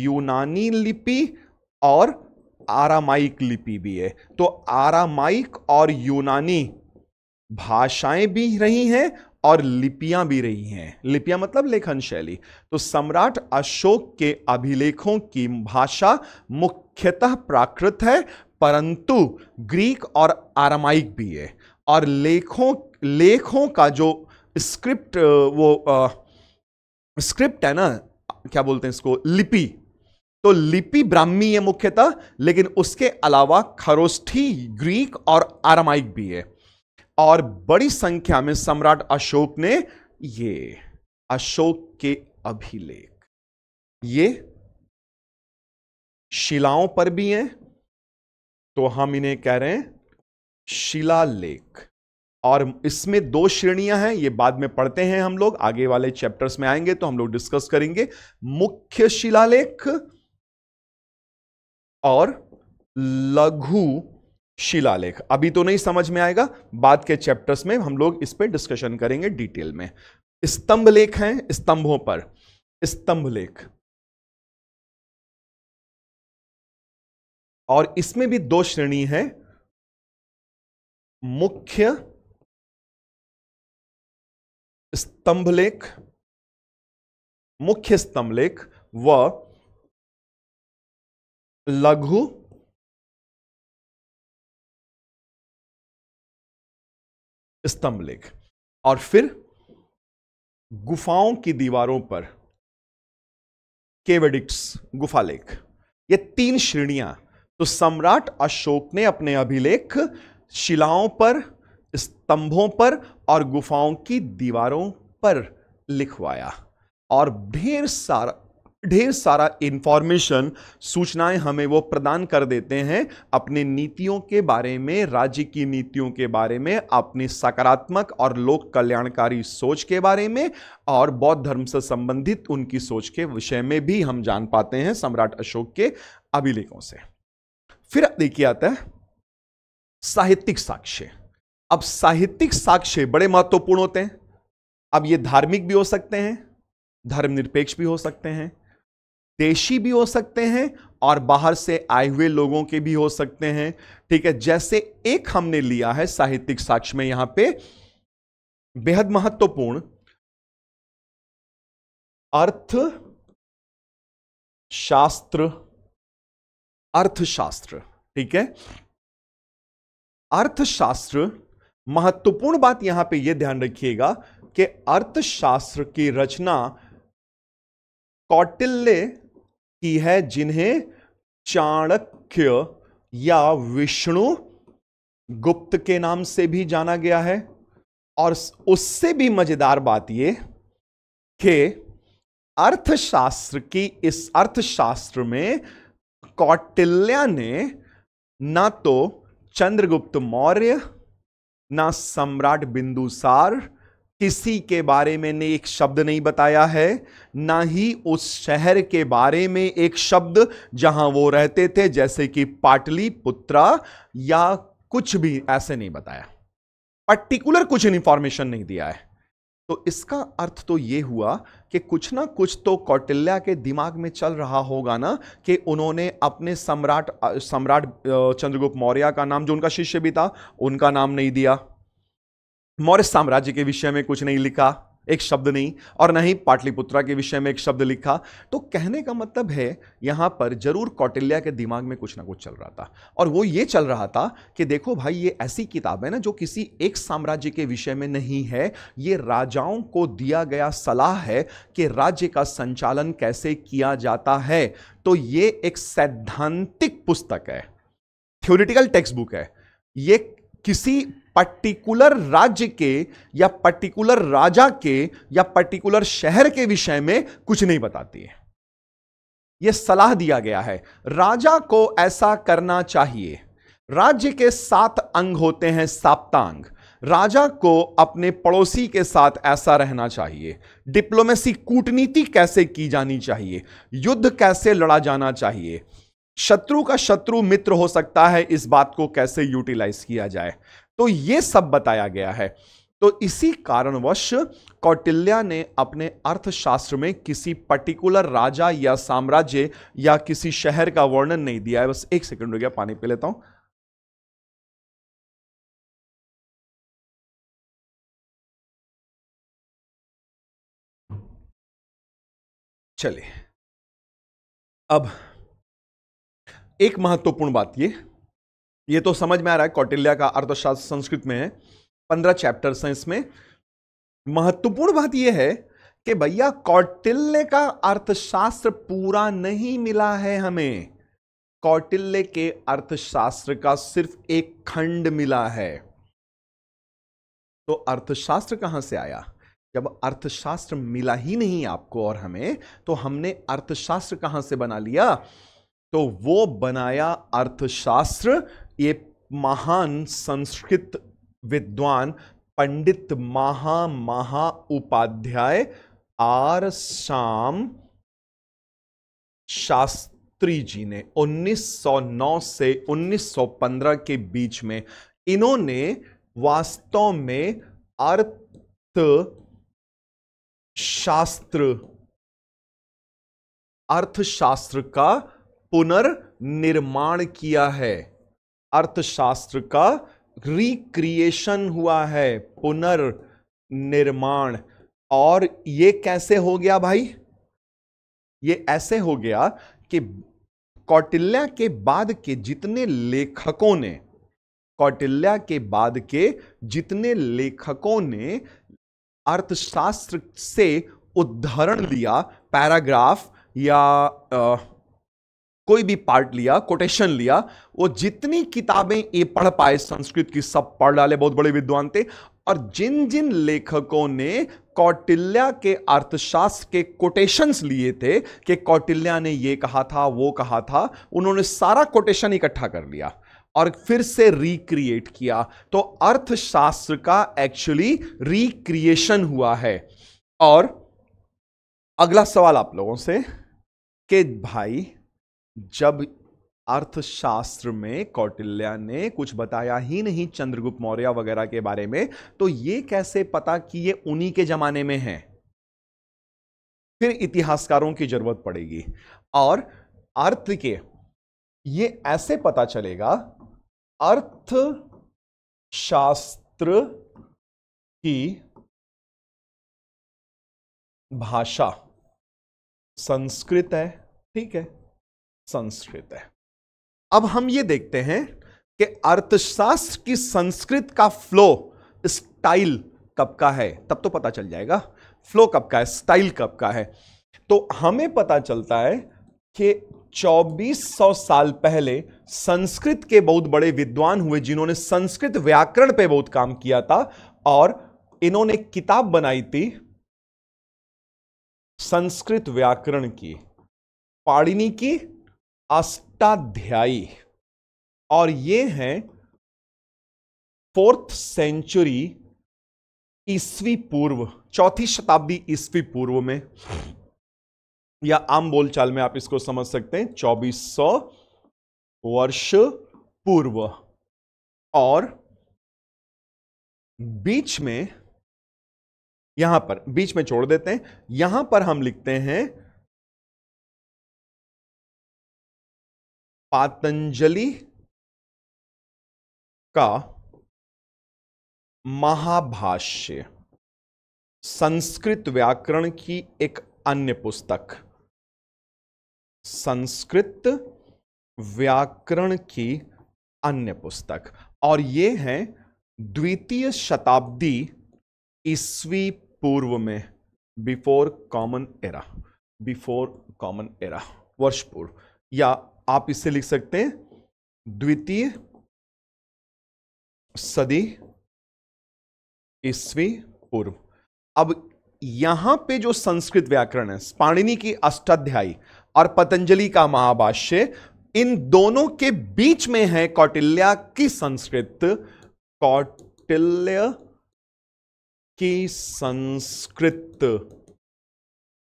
S1: यूनानी लिपि और आरामाइक लिपि भी है तो आरामाइक और यूनानी भाषाएं भी रही हैं और लिपियां भी रही हैं लिपियां मतलब लेखन शैली तो सम्राट अशोक के अभिलेखों की भाषा मुख्यतः प्राकृत है परंतु ग्रीक और आरामाइक भी है और लेखों लेखों का जो स्क्रिप्ट uh, वो स्क्रिप्ट uh, है ना क्या बोलते हैं इसको लिपि तो लिपि ब्राह्मी है मुख्यतः लेकिन उसके अलावा खरोष्ठी ग्रीक और आरामाइक भी है और बड़ी संख्या में सम्राट अशोक ने ये अशोक के अभिलेख ये शिलाओं पर भी हैं तो हम इन्हें कह रहे हैं शिलालेख और इसमें दो श्रेणियां हैं ये बाद में पढ़ते हैं हम लोग आगे वाले चैप्टर्स में आएंगे तो हम लोग डिस्कस करेंगे मुख्य शिलालेख और लघु शिलालेख अभी तो नहीं समझ में आएगा बाद के चैप्टर्स में हम लोग इस पर डिस्कशन करेंगे डिटेल में स्तंभ लेख हैं स्तंभों पर स्तंभ
S2: लेख और इसमें भी दो श्रेणी है मुख्य स्तंभलेख मुख्य स्तंभलेख व लघु स्तंभलेख
S1: और फिर गुफाओं की दीवारों पर केवेडिक्स गुफालेख ये तीन श्रेणियां तो सम्राट अशोक ने अपने अभिलेख शिलाओं पर स्तंभों पर और गुफाओं की दीवारों पर लिखवाया और ढेर सारा ढेर सारा इंफॉर्मेशन सूचनाएं हमें वो प्रदान कर देते हैं अपने नीतियों के बारे में राज्य की नीतियों के बारे में अपनी सकारात्मक और लोक कल्याणकारी सोच के बारे में और बौद्ध धर्म से संबंधित उनकी सोच के विषय में भी हम जान पाते हैं सम्राट अशोक के अभिलेखों से फिर देखिए आता है साहित्यिक साक्ष्य अब साहित्यिक साक्ष्य बड़े महत्वपूर्ण होते हैं अब ये धार्मिक भी हो सकते हैं धर्मनिरपेक्ष भी हो सकते हैं देशी भी हो सकते हैं और बाहर से आए हुए लोगों के भी हो सकते हैं ठीक है जैसे एक हमने लिया है साहित्यिक साक्ष्य में यहां पे बेहद महत्वपूर्ण अर्थ
S2: शास्त्र अर्थशास्त्र ठीक
S1: है अर्थशास्त्र महत्वपूर्ण बात यहां पे यह ध्यान रखिएगा कि अर्थशास्त्र की रचना कौटिल्य की है जिन्हें चाणक्य या विष्णु गुप्त के नाम से भी जाना गया है और उससे भी मजेदार बात यह कि अर्थशास्त्र की इस अर्थशास्त्र में कौटिल्या ने ना तो चंद्रगुप्त मौर्य ना सम्राट बिंदुसार किसी के बारे में ने एक शब्द नहीं बताया है ना ही उस शहर के बारे में एक शब्द जहां वो रहते थे जैसे कि पाटली पुत्रा या कुछ भी ऐसे नहीं बताया पर्टिकुलर कुछ इन्फॉर्मेशन नहीं दिया है तो इसका अर्थ तो ये हुआ कि कुछ ना कुछ तो कौटिल्या के दिमाग में चल रहा होगा ना कि उन्होंने अपने सम्राट सम्राट चंद्रगुप्त मौर्य का नाम जो उनका शिष्य भी था उनका नाम नहीं दिया मौर्य साम्राज्य के विषय में कुछ नहीं लिखा एक शब्द नहीं और ना ही पाटलिपुत्रा के विषय में एक शब्द लिखा तो कहने का मतलब है यहाँ पर जरूर कौटिल्या के दिमाग में कुछ ना कुछ चल रहा था और वो ये चल रहा था कि देखो भाई ये ऐसी किताब है ना जो किसी एक साम्राज्य के विषय में नहीं है ये राजाओं को दिया गया सलाह है कि राज्य का संचालन कैसे किया जाता है तो ये एक सैद्धांतिक पुस्तक है थ्योरिटिकल टेक्स्ट बुक है ये किसी पर्टिकुलर राज्य के या पर्टिकुलर राजा के या पर्टिकुलर शहर के विषय में कुछ नहीं बताती है यह सलाह दिया गया है राजा को ऐसा करना चाहिए राज्य के सात अंग होते हैं साप्तांग राजा को अपने पड़ोसी के साथ ऐसा रहना चाहिए डिप्लोमेसी कूटनीति कैसे की जानी चाहिए युद्ध कैसे लड़ा जाना चाहिए शत्रु का शत्रु मित्र हो सकता है इस बात को कैसे यूटिलाइज किया जाए तो ये सब बताया गया है तो इसी कारणवश कौटिल्या ने अपने अर्थशास्त्र में किसी पर्टिकुलर राजा या साम्राज्य या किसी शहर का वर्णन नहीं दिया है बस एक सेकंड हो गया पानी पी लेता
S2: हूं चलिए
S1: अब एक महत्वपूर्ण बात ये ये तो समझ में आ रहा है कौटिल्या का अर्थशास्त्र संस्कृत में है पंद्रह चैप्टर्स हैं इसमें महत्वपूर्ण बात यह है कि भैया कौटिल्य का अर्थशास्त्र पूरा नहीं मिला है हमें कौटिल्य के अर्थशास्त्र का सिर्फ एक खंड मिला है तो अर्थशास्त्र कहां से आया जब अर्थशास्त्र मिला ही नहीं आपको और हमें तो हमने अर्थशास्त्र कहां से बना लिया तो वो बनाया अर्थशास्त्र ये महान संस्कृत विद्वान पंडित महा महा उपाध्याय आर श्याम शास्त्री जी ने 1909 से 1915 के बीच में इन्होंने वास्तव में अर्थ शास्त्र अर्थशास्त्र का पुनर्निर्माण किया है अर्थशास्त्र का रिक्रिएशन हुआ है पुनर्निर्माण और ये कैसे हो गया भाई ये ऐसे हो गया कि कौटिल्या के बाद के जितने लेखकों ने कौटिल्या के बाद के जितने लेखकों ने अर्थशास्त्र से उद्धरण लिया पैराग्राफ या आ, कोई भी पार्ट लिया कोटेशन लिया वो जितनी किताबें ये पढ़ पाए संस्कृत की सब पढ़ डाले बहुत बड़े विद्वान थे और जिन जिन लेखकों ने कौटिल्या के अर्थशास्त्र के कोटेशंस लिए थे कि कौटिल्या ने ये कहा था वो कहा था उन्होंने सारा कोटेशन इकट्ठा कर लिया और फिर से रिक्रिएट किया तो अर्थशास्त्र का एक्चुअली रिक्रिएशन हुआ है और अगला सवाल आप लोगों से कि भाई जब अर्थशास्त्र में कौटिल्या ने कुछ बताया ही नहीं चंद्रगुप्त मौर्य वगैरह के बारे में तो ये कैसे पता कि ये उन्हीं के जमाने में है फिर इतिहासकारों की जरूरत पड़ेगी और अर्थ के ये ऐसे पता चलेगा अर्थशास्त्र की
S2: भाषा संस्कृत
S1: है ठीक है संस्कृत है अब हम ये देखते हैं कि अर्थशास्त्र की संस्कृत का फ्लो स्टाइल कब का है तब तो पता चल जाएगा फ्लो कब का है स्टाइल कब का है तो हमें पता चलता है कि 2400 साल पहले संस्कृत के बहुत बड़े विद्वान हुए जिन्होंने संस्कृत व्याकरण पे बहुत काम किया था और इन्होंने किताब बनाई थी संस्कृत व्याकरण की पाड़िनी की अष्टाध्यायी और ये हैं फोर्थ सेंचुरी ईस्वी पूर्व चौथी शताब्दी ईस्वी पूर्व में या आम बोलचाल में आप इसको समझ सकते हैं चौबीस सौ वर्ष पूर्व और बीच में
S2: यहां पर बीच में छोड़ देते हैं यहां पर हम लिखते हैं पातंजलि का महाभाष्य
S1: संस्कृत व्याकरण की एक अन्य पुस्तक संस्कृत व्याकरण की अन्य पुस्तक और ये है द्वितीय शताब्दी ईस्वी पूर्व में before common era before common era वर्ष पूर्व या आप इससे लिख सकते हैं द्वितीय सदी ईस्वी पूर्व अब यहां पे जो संस्कृत व्याकरण है पाणिनि की अष्टाध्यायी और पतंजलि का महाभाष्य इन दोनों के बीच में है कौटिल्या की संस्कृत कौटिल्य की संस्कृत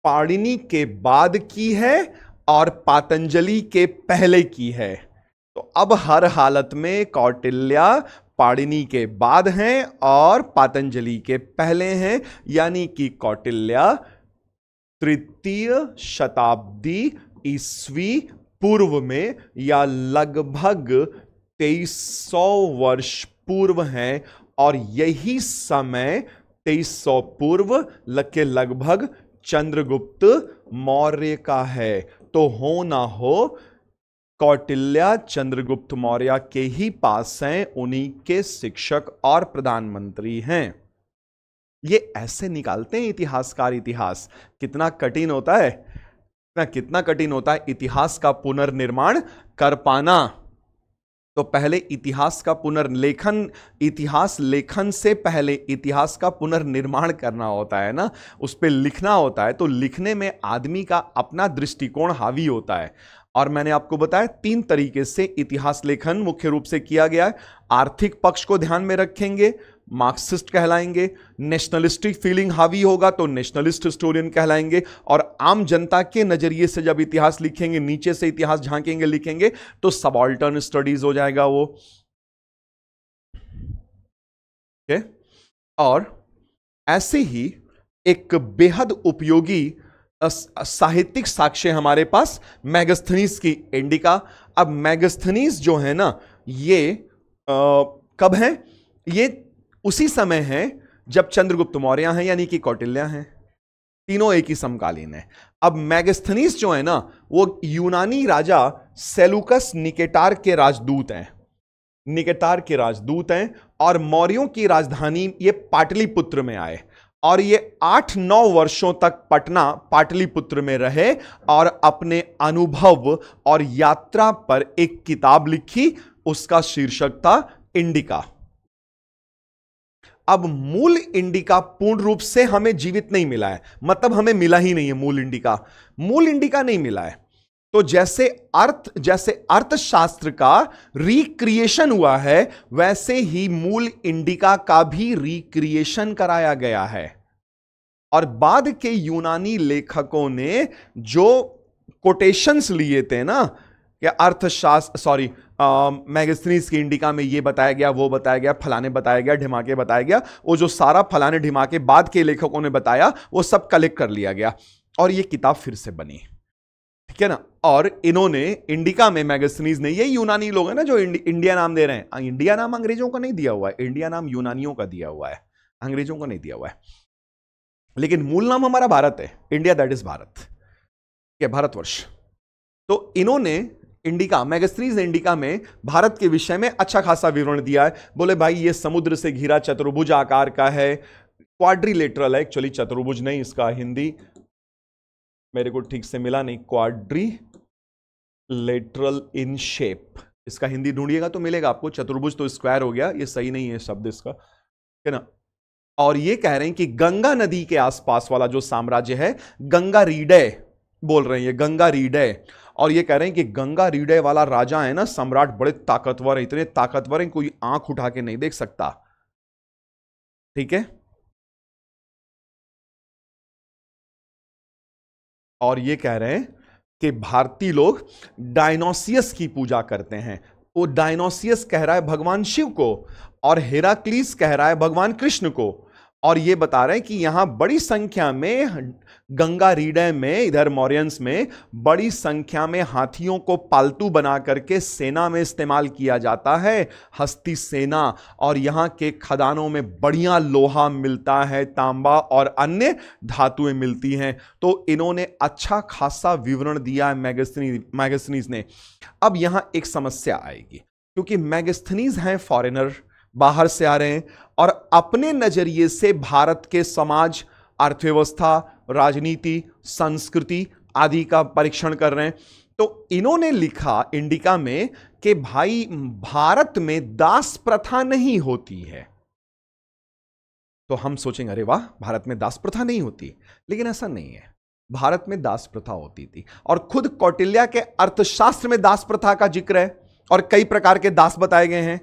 S1: पाणिनि के बाद की है और पातंजलि के पहले की है तो अब हर हालत में कौटिल्या पाड़िनी के बाद हैं और पातंजलि के पहले हैं यानी कि कौटिल्या तृतीय शताब्दी ईस्वी पूर्व में या लगभग 2300 वर्ष पूर्व हैं और यही समय 2300 पूर्व के लगभग चंद्रगुप्त मौर्य का है तो हो ना हो कौटिल्या चंद्रगुप्त मौर्य के ही पास हैं उन्हीं के शिक्षक और प्रधानमंत्री हैं ये ऐसे निकालते हैं इतिहासकार इतिहास कितना कठिन होता है कितना कठिन होता है इतिहास का पुनर्निर्माण कर पाना तो पहले इतिहास का पुनर्लेखन इतिहास लेखन से पहले इतिहास का पुनर्निर्माण करना होता है ना उस पर लिखना होता है तो लिखने में आदमी का अपना दृष्टिकोण हावी होता है और मैंने आपको बताया तीन तरीके से इतिहास लेखन मुख्य रूप से किया गया है आर्थिक पक्ष को ध्यान में रखेंगे मार्क्सिस्ट कहलाएंगे नेशनलिस्टिक फीलिंग हावी होगा तो नेशनलिस्ट हिस्टोरियन कहलाएंगे और आम जनता के नज़रिए से जब इतिहास लिखेंगे नीचे से इतिहास झांकेंगे लिखेंगे तो सबॉल्टर्न स्टडीज हो जाएगा वो okay? और ऐसे ही एक बेहद उपयोगी साहित्यिक साक्ष्य हमारे पास मैगस्थनीस की इंडिका अब मैगस्थनीस जो है ना ये आ, कब है ये उसी समय है जब चंद्रगुप्त मौर्य हैं यानी कि कौटिल्या हैं तीनों एक ही समकालीन है अब मैगस्थनीस जो है ना वो यूनानी राजा सेलुकस निकेटार के राजदूत हैं निकेटार के राजदूत हैं और मौर्यों की राजधानी ये पाटलिपुत्र में आए और ये आठ नौ वर्षों तक पटना पाटलिपुत्र में रहे और अपने अनुभव और यात्रा पर एक किताब लिखी उसका शीर्षक था इंडिका अब मूल इंडिका पूर्ण रूप से हमें जीवित नहीं मिला है मतलब हमें मिला ही नहीं है मूल इंडिका मूल इंडिका नहीं मिला है तो जैसे अर्थ जैसे अर्थशास्त्र का रिक्रिएशन हुआ है वैसे ही मूल इंडिका का भी रिक्रिएशन कराया गया है और बाद के यूनानी लेखकों ने जो कोटेशंस लिए थे ना या अर्थशास्त्र सॉरी मैगस्थनीस की इंडिका में ये बताया गया वो बताया गया फलाने बताया गया ढिमाके बताया गया वो जो सारा फलाने ढिमाके बाद के लेखकों ने बताया वो सब कलेक्ट कर लिया गया और ये किताब फिर से बनी ठीक है ना और इन्होंने इंडिका में मैगस्थनीज ने ये यूनानी लोग हैं ना जो इंडिया नाम दे रहे हैं इंडिया नाम अंग्रेजों का नहीं दिया हुआ है इंडिया नाम यूनानियों का दिया हुआ है अंग्रेजों का नहीं दिया हुआ है लेकिन मूल नाम हमारा भारत है इंडिया दैट इज भारत ठीक है भारतवर्ष तो इन्होंने इंडिका मैगस्ट्रीज इंडिका में भारत के विषय में अच्छा खासा विवरण दिया है बोले भाई ये समुद्र से घिरा चतुर्भुज आकार का है क्वाड्रीलेटरल है एक्चुअली चतुर्भुज नहीं इसका हिंदी मेरे को ठीक से मिला नहीं क्वाड्री लेटरल इन शेप इसका हिंदी ढूंढिएगा तो मिलेगा आपको चतुर्भुज तो स्क्वायर हो गया ये सही नहीं है शब्द इसका है ना और ये कह रहे हैं कि गंगा नदी के आसपास वाला जो साम्राज्य है गंगा रीडय बोल रहे हैं ये गंगा रीडय और ये कह रहे हैं कि गंगा रीडे वाला राजा है ना सम्राट बड़े ताकतवर है इतने ताकतवर हैं कोई आंख उठा के नहीं देख सकता ठीक है
S2: और ये कह रहे हैं
S1: कि भारतीय लोग डायनोसियस की पूजा करते हैं वो डायनोसियस कह रहा है भगवान शिव को और हेराक्लीस कह रहा है भगवान कृष्ण को और ये बता रहे हैं कि यहाँ बड़ी संख्या में गंगा रीडय में इधर मॉरियंस में बड़ी संख्या में हाथियों को पालतू बना करके सेना में इस्तेमाल किया जाता है हस्ती सेना और यहाँ के खदानों में बढ़िया लोहा मिलता है तांबा और अन्य धातुएं मिलती हैं तो इन्होंने अच्छा खासा विवरण दिया है मैगस्थनी मैगस्थनीज ने अब यहाँ एक समस्या आएगी क्योंकि मैगस्थनीज हैं फॉरेनर बाहर से आ रहे हैं और अपने नज़रिए से भारत के समाज अर्थव्यवस्था राजनीति संस्कृति आदि का परीक्षण कर रहे हैं तो इन्होंने लिखा इंडिका में कि भाई भारत में दास प्रथा नहीं होती है तो हम सोचेंगे अरे वाह भारत में दास प्रथा नहीं होती लेकिन ऐसा नहीं है भारत में दास प्रथा होती थी और खुद कौटिल्या के अर्थशास्त्र में दास प्रथा का जिक्र है और कई प्रकार के दास बताए गए हैं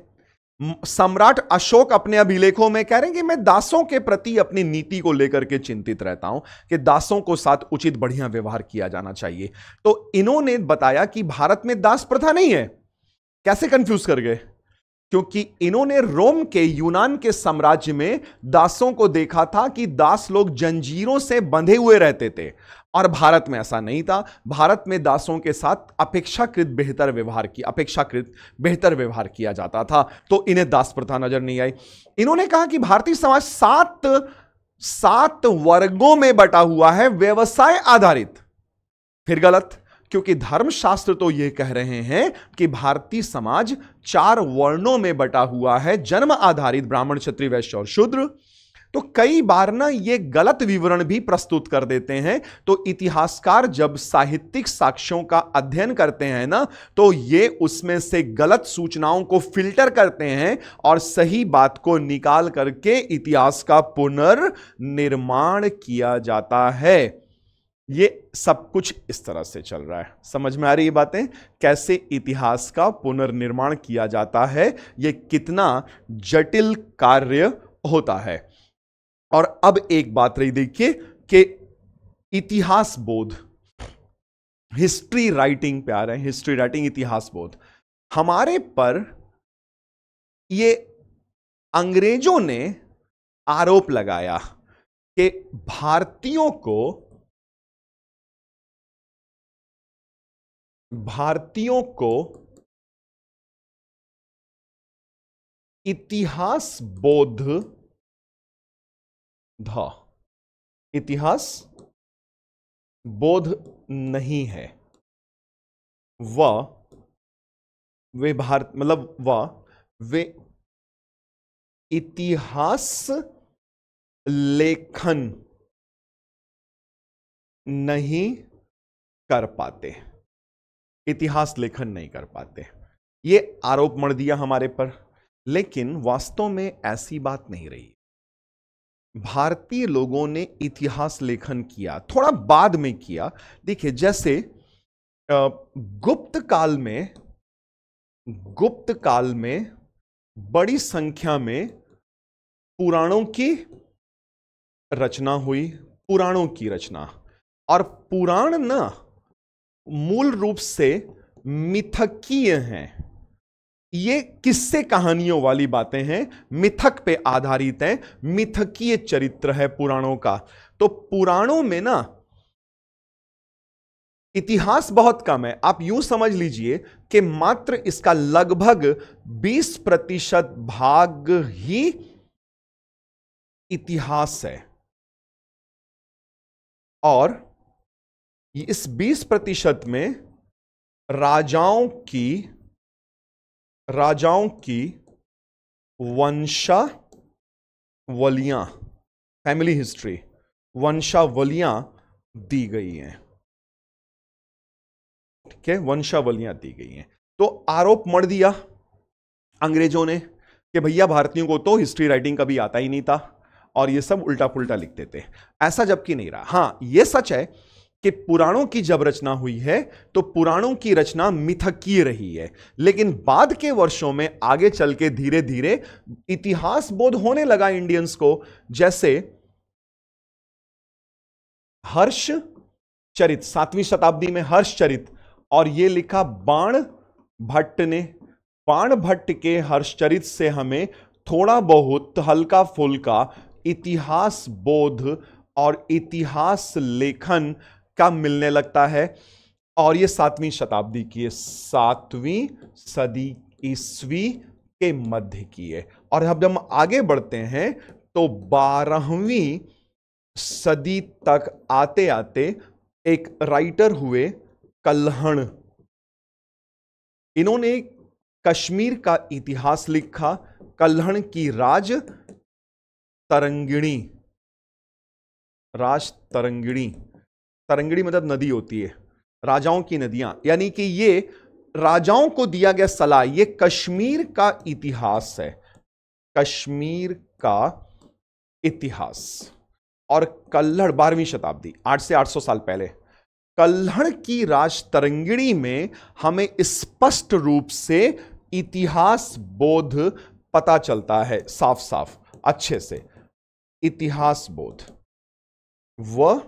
S1: सम्राट अशोक अपने अभिलेखों में कह रहे हैं कि मैं दासों के प्रति अपनी नीति को लेकर के चिंतित रहता हूं कि दासों को साथ उचित बढ़िया व्यवहार किया जाना चाहिए तो इन्होंने बताया कि भारत में दास प्रथा नहीं है कैसे कंफ्यूज कर गए क्योंकि इन्होंने रोम के यूनान के साम्राज्य में दासों को देखा था कि दास लोग जंजीरों से बंधे हुए रहते थे और भारत में ऐसा नहीं था भारत में दासों के साथ अपेक्षाकृत बेहतर व्यवहार की अपेक्षाकृत बेहतर व्यवहार किया जाता था तो इन्हें दास प्रथा नजर नहीं आई इन्होंने कहा कि भारतीय समाज सात सात वर्गों में बटा हुआ है व्यवसाय आधारित फिर गलत क्योंकि धर्मशास्त्र तो यह कह रहे हैं कि भारतीय समाज चार वर्णों में बटा हुआ है जन्म आधारित ब्राह्मण क्षत्रिय वैश्य और शूद्र तो कई बार ना ये गलत विवरण भी प्रस्तुत कर देते हैं तो इतिहासकार जब साहित्यिक साक्ष्यों का अध्ययन करते हैं ना तो ये उसमें से गलत सूचनाओं को फिल्टर करते हैं और सही बात को निकाल करके इतिहास का पुनर्निर्माण किया जाता है ये सब कुछ इस तरह से चल रहा है समझ में आ रही ये बातें कैसे इतिहास का पुनर्निर्माण किया जाता है ये कितना जटिल कार्य होता है और अब एक बात रही देखिए कि इतिहास बोध हिस्ट्री राइटिंग पे आ रहे हैं हिस्ट्री राइटिंग इतिहास बोध हमारे पर ये अंग्रेजों ने आरोप लगाया
S2: कि भारतीयों को भारतीयों को इतिहास बोध धा इतिहास बोध नहीं है व वे भारत मतलब व वे इतिहास
S1: लेखन नहीं कर पाते इतिहास लेखन नहीं कर पाते ये आरोप मर दिया हमारे पर लेकिन वास्तव में ऐसी बात नहीं रही भारतीय लोगों ने इतिहास लेखन किया थोड़ा बाद में किया देखिए जैसे गुप्त काल में गुप्त काल में बड़ी संख्या में पुराणों की रचना हुई पुराणों की रचना और पुराण न मूल रूप से मिथकीय हैं ये किससे कहानियों वाली बातें हैं मिथक पे आधारित हैं मिथकीय चरित्र है पुराणों का तो पुराणों में ना इतिहास बहुत कम है आप यूं समझ लीजिए कि मात्र इसका लगभग 20 प्रतिशत भाग ही इतिहास है
S2: और इस 20 प्रतिशत में राजाओं की राजाओं
S1: की वंशावलियां फैमिली हिस्ट्री वंशावलियां दी गई हैं ठीक है वंशावलियां दी गई हैं तो आरोप मर दिया अंग्रेजों ने कि भैया भारतीयों को तो हिस्ट्री राइटिंग कभी आता ही नहीं था और ये सब उल्टा पुल्टा लिखते थे ऐसा जबकि नहीं रहा हां ये सच है कि पुराणों की जब रचना हुई है तो पुराणों की रचना मिथकीय रही है लेकिन बाद के वर्षों में आगे चल के धीरे धीरे इतिहास बोध होने लगा इंडियंस को जैसे हर्ष चरित सातवीं शताब्दी में हर्ष चरित और ये लिखा बाण भट्ट ने बाण भट्ट के हर्षचरित से हमें थोड़ा बहुत हल्का फुल्का इतिहास बोध और इतिहास लेखन का मिलने लगता है और ये सातवीं शताब्दी की है सातवीं सदी ईस्वी के मध्य की है और अब हम आगे बढ़ते हैं तो बारहवीं सदी तक आते आते एक राइटर हुए कल्हण इन्होंने कश्मीर का इतिहास लिखा कल्हण की राज तरंगिणी राज तरंगिणी तरंगड़ी मतलब नदी होती है राजाओं की नदियां यानी कि ये राजाओं को दिया गया सलाह ये कश्मीर का इतिहास है कश्मीर का इतिहास और कल्हड़ बारहवीं शताब्दी आठ से आठ सौ साल पहले कल्लड़ की राज तरंगिणी में हमें स्पष्ट रूप से इतिहास बोध पता चलता है साफ साफ अच्छे से इतिहास बोध वह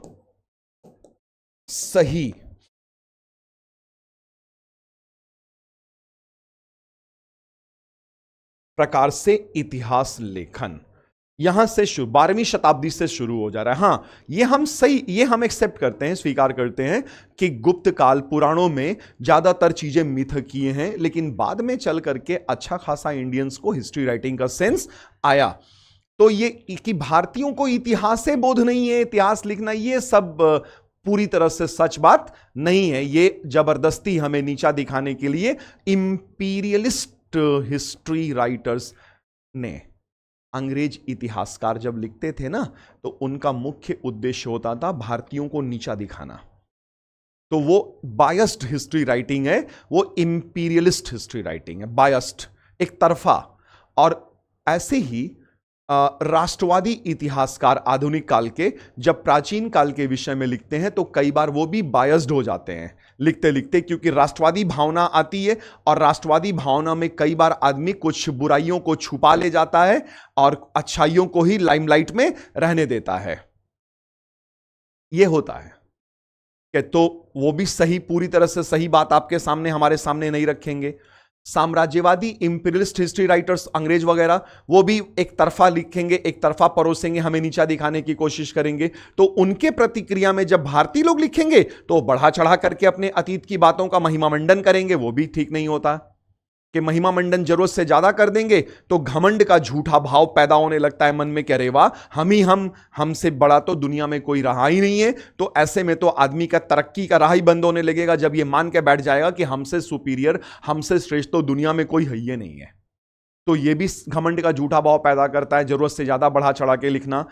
S1: सही प्रकार से इतिहास लेखन यहां से शुरू बारहवीं शताब्दी से शुरू हो जा रहा है हाँ ये हम सही ये हम एक्सेप्ट करते हैं स्वीकार करते हैं कि गुप्त काल पुराणों में ज़्यादातर चीज़ें मिथ किए हैं लेकिन बाद में चल करके अच्छा खासा इंडियंस को हिस्ट्री राइटिंग का सेंस आया तो ये कि भारतीयों को इतिहास से बोध नहीं है इतिहास लिखना ये सब पूरी तरह से सच बात नहीं है ये जबरदस्ती हमें नीचा दिखाने के लिए इंपीरियलिस्ट हिस्ट्री राइटर्स ने अंग्रेज इतिहासकार जब लिखते थे ना तो उनका मुख्य उद्देश्य होता था भारतीयों को नीचा दिखाना तो वो बायस्ड हिस्ट्री राइटिंग है वो इंपीरियलिस्ट हिस्ट्री राइटिंग है बायस्ड एक तरफा और ऐसे ही राष्ट्रवादी इतिहासकार आधुनिक काल के जब प्राचीन काल के विषय में लिखते हैं तो कई बार वो भी बायस्ड हो जाते हैं लिखते लिखते क्योंकि राष्ट्रवादी भावना आती है और राष्ट्रवादी भावना में कई बार आदमी कुछ बुराइयों को छुपा ले जाता है और अच्छाइयों को ही लाइमलाइट में रहने देता है ये होता है कि तो वो भी सही पूरी तरह से सही बात आपके सामने हमारे सामने नहीं रखेंगे साम्राज्यवादी इंपीरियलिस्ट हिस्ट्री राइटर्स अंग्रेज वगैरह वो भी एक तरफा लिखेंगे एक तरफा परोसेंगे हमें नीचा दिखाने की कोशिश करेंगे तो उनके प्रतिक्रिया में जब भारतीय लोग लिखेंगे तो बढ़ा चढ़ा करके अपने अतीत की बातों का महिमामंडन करेंगे वो भी ठीक नहीं होता कि महिमा मंडन जरूरत से ज्यादा कर देंगे तो घमंड का झूठा भाव पैदा होने लगता है मन में कह रेवा वाह हम ही हम हमसे बड़ा तो दुनिया में कोई रहा ही नहीं है तो ऐसे में तो आदमी का तरक्की का राह ही बंद होने लगेगा जब ये मान के बैठ जाएगा कि हमसे सुपीरियर हमसे श्रेष्ठ तो दुनिया में कोई है नहीं है तो ये भी घमंड का झूठा भाव पैदा करता है जरूरत से ज्यादा बढ़ा चढ़ा के लिखना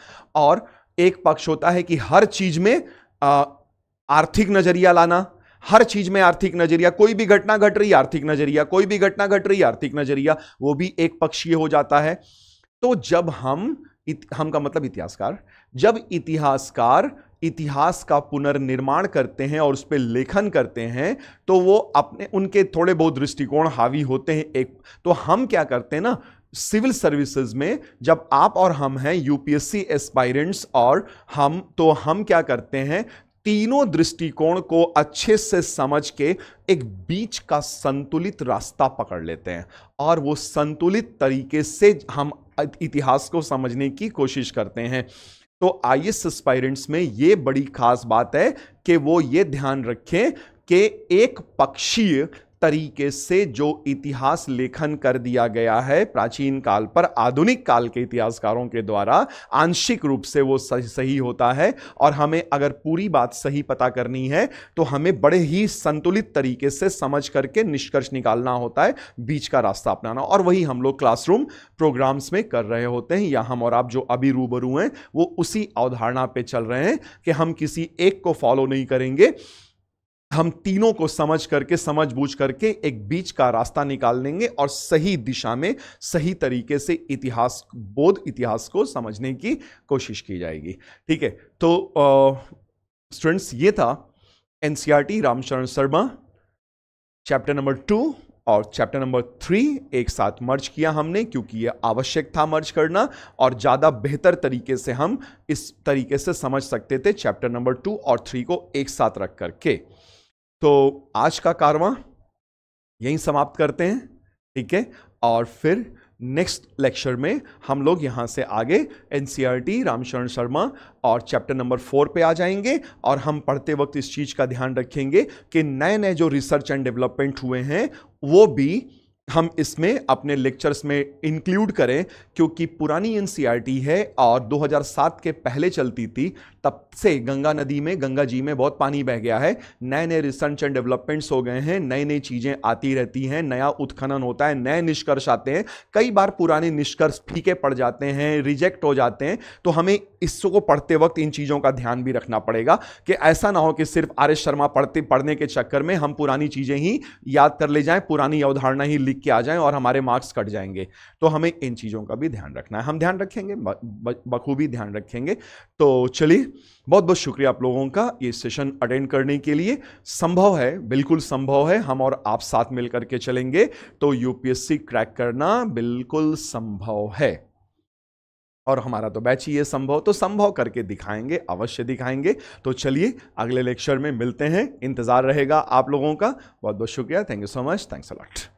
S1: और एक पक्ष होता है कि हर चीज में आ, आर्थिक नजरिया लाना हर चीज में आर्थिक नजरिया कोई भी घटना घट रही आर्थिक नजरिया कोई भी घटना घट रही आर्थिक नजरिया वो भी एक पक्षीय हो जाता है तो जब हम हम का मतलब इतिहासकार जब इतिहासकार इतिहास का पुनर्निर्माण करते हैं और उस पर लेखन करते हैं तो वो अपने उनके थोड़े बहुत दृष्टिकोण हावी होते हैं एक तो हम क्या करते हैं ना सिविल सर्विसेज में जब आप और हम हैं यूपीएससी एस्पायरेंट्स और हम तो हम क्या करते हैं तीनों दृष्टिकोण को अच्छे से समझ के एक बीच का संतुलित रास्ता पकड़ लेते हैं और वो संतुलित तरीके से हम इतिहास को समझने की कोशिश करते हैं तो आई एस एस्पायरेंट्स में ये बड़ी खास बात है कि वो ये ध्यान रखें कि एक पक्षीय तरीके से जो इतिहास लेखन कर दिया गया है प्राचीन काल पर आधुनिक काल के इतिहासकारों के द्वारा आंशिक रूप से वो सही होता है और हमें अगर पूरी बात सही पता करनी है तो हमें बड़े ही संतुलित तरीके से समझ करके निष्कर्ष निकालना होता है बीच का रास्ता अपनाना और वही हम लोग क्लासरूम प्रोग्राम्स में कर रहे होते हैं या हम और आप जो अभी रूबरू हैं वो उसी अवधारणा पर चल रहे हैं कि हम किसी एक को फॉलो नहीं करेंगे हम तीनों को समझ करके समझ बूझ करके एक बीच का रास्ता निकाल लेंगे और सही दिशा में सही तरीके से इतिहास बोध इतिहास को समझने की कोशिश की जाएगी ठीक है तो स्टूडेंट्स ये था NCERT Ramcharan Sharma chapter number two और चैप्टर नंबर थ्री एक साथ मर्ज किया हमने क्योंकि ये आवश्यक था मर्ज करना और ज़्यादा बेहतर तरीके से हम इस तरीके से समझ सकते थे चैप्टर नंबर टू और थ्री को एक साथ रख करके तो आज का कारवा यहीं समाप्त करते हैं ठीक है और फिर नेक्स्ट लेक्चर में हम लोग यहाँ से आगे एन e रामशरण शर्मा और चैप्टर नंबर फोर पे आ जाएंगे और हम पढ़ते वक्त इस चीज़ का ध्यान रखेंगे कि नए नए जो रिसर्च एंड डेवलपमेंट हुए हैं वो भी हम इसमें अपने लेक्चर्स में इंक्लूड करें क्योंकि पुरानी एन e है और 2007 के पहले चलती थी तब से गंगा नदी में गंगा जी में बहुत पानी बह गया है नए नए रिसर्च एंड डेवलपमेंट्स हो गए हैं नई नई चीज़ें आती रहती हैं नया उत्खनन होता है नए निष्कर्ष आते हैं कई बार पुराने निष्कर्ष फीके पड़ जाते हैं रिजेक्ट हो जाते हैं तो हमें इसको पढ़ते वक्त इन चीज़ों का ध्यान भी रखना पड़ेगा कि ऐसा ना हो कि सिर्फ आर एस शर्मा पढ़ते पढ़ने के चक्कर में हम पुरानी चीज़ें ही याद कर ले जाएँ पुरानी अवधारणा ही लिख के आ जाएँ और हमारे मार्क्स कट जाएंगे तो हमें इन चीज़ों का भी ध्यान रखना है हम ध्यान रखेंगे बखूबी ध्यान रखेंगे तो चलिए बहुत बहुत शुक्रिया आप लोगों का ये सेशन अटेंड करने के लिए संभव है बिल्कुल संभव है हम और आप साथ मिल करके चलेंगे तो यूपीएससी क्रैक करना बिल्कुल संभव है और हमारा तो बैच ही है संभव तो संभव करके दिखाएंगे अवश्य दिखाएंगे तो चलिए अगले लेक्चर में मिलते हैं इंतज़ार रहेगा आप लोगों का बहुत बहुत शुक्रिया thank you so much thanks allot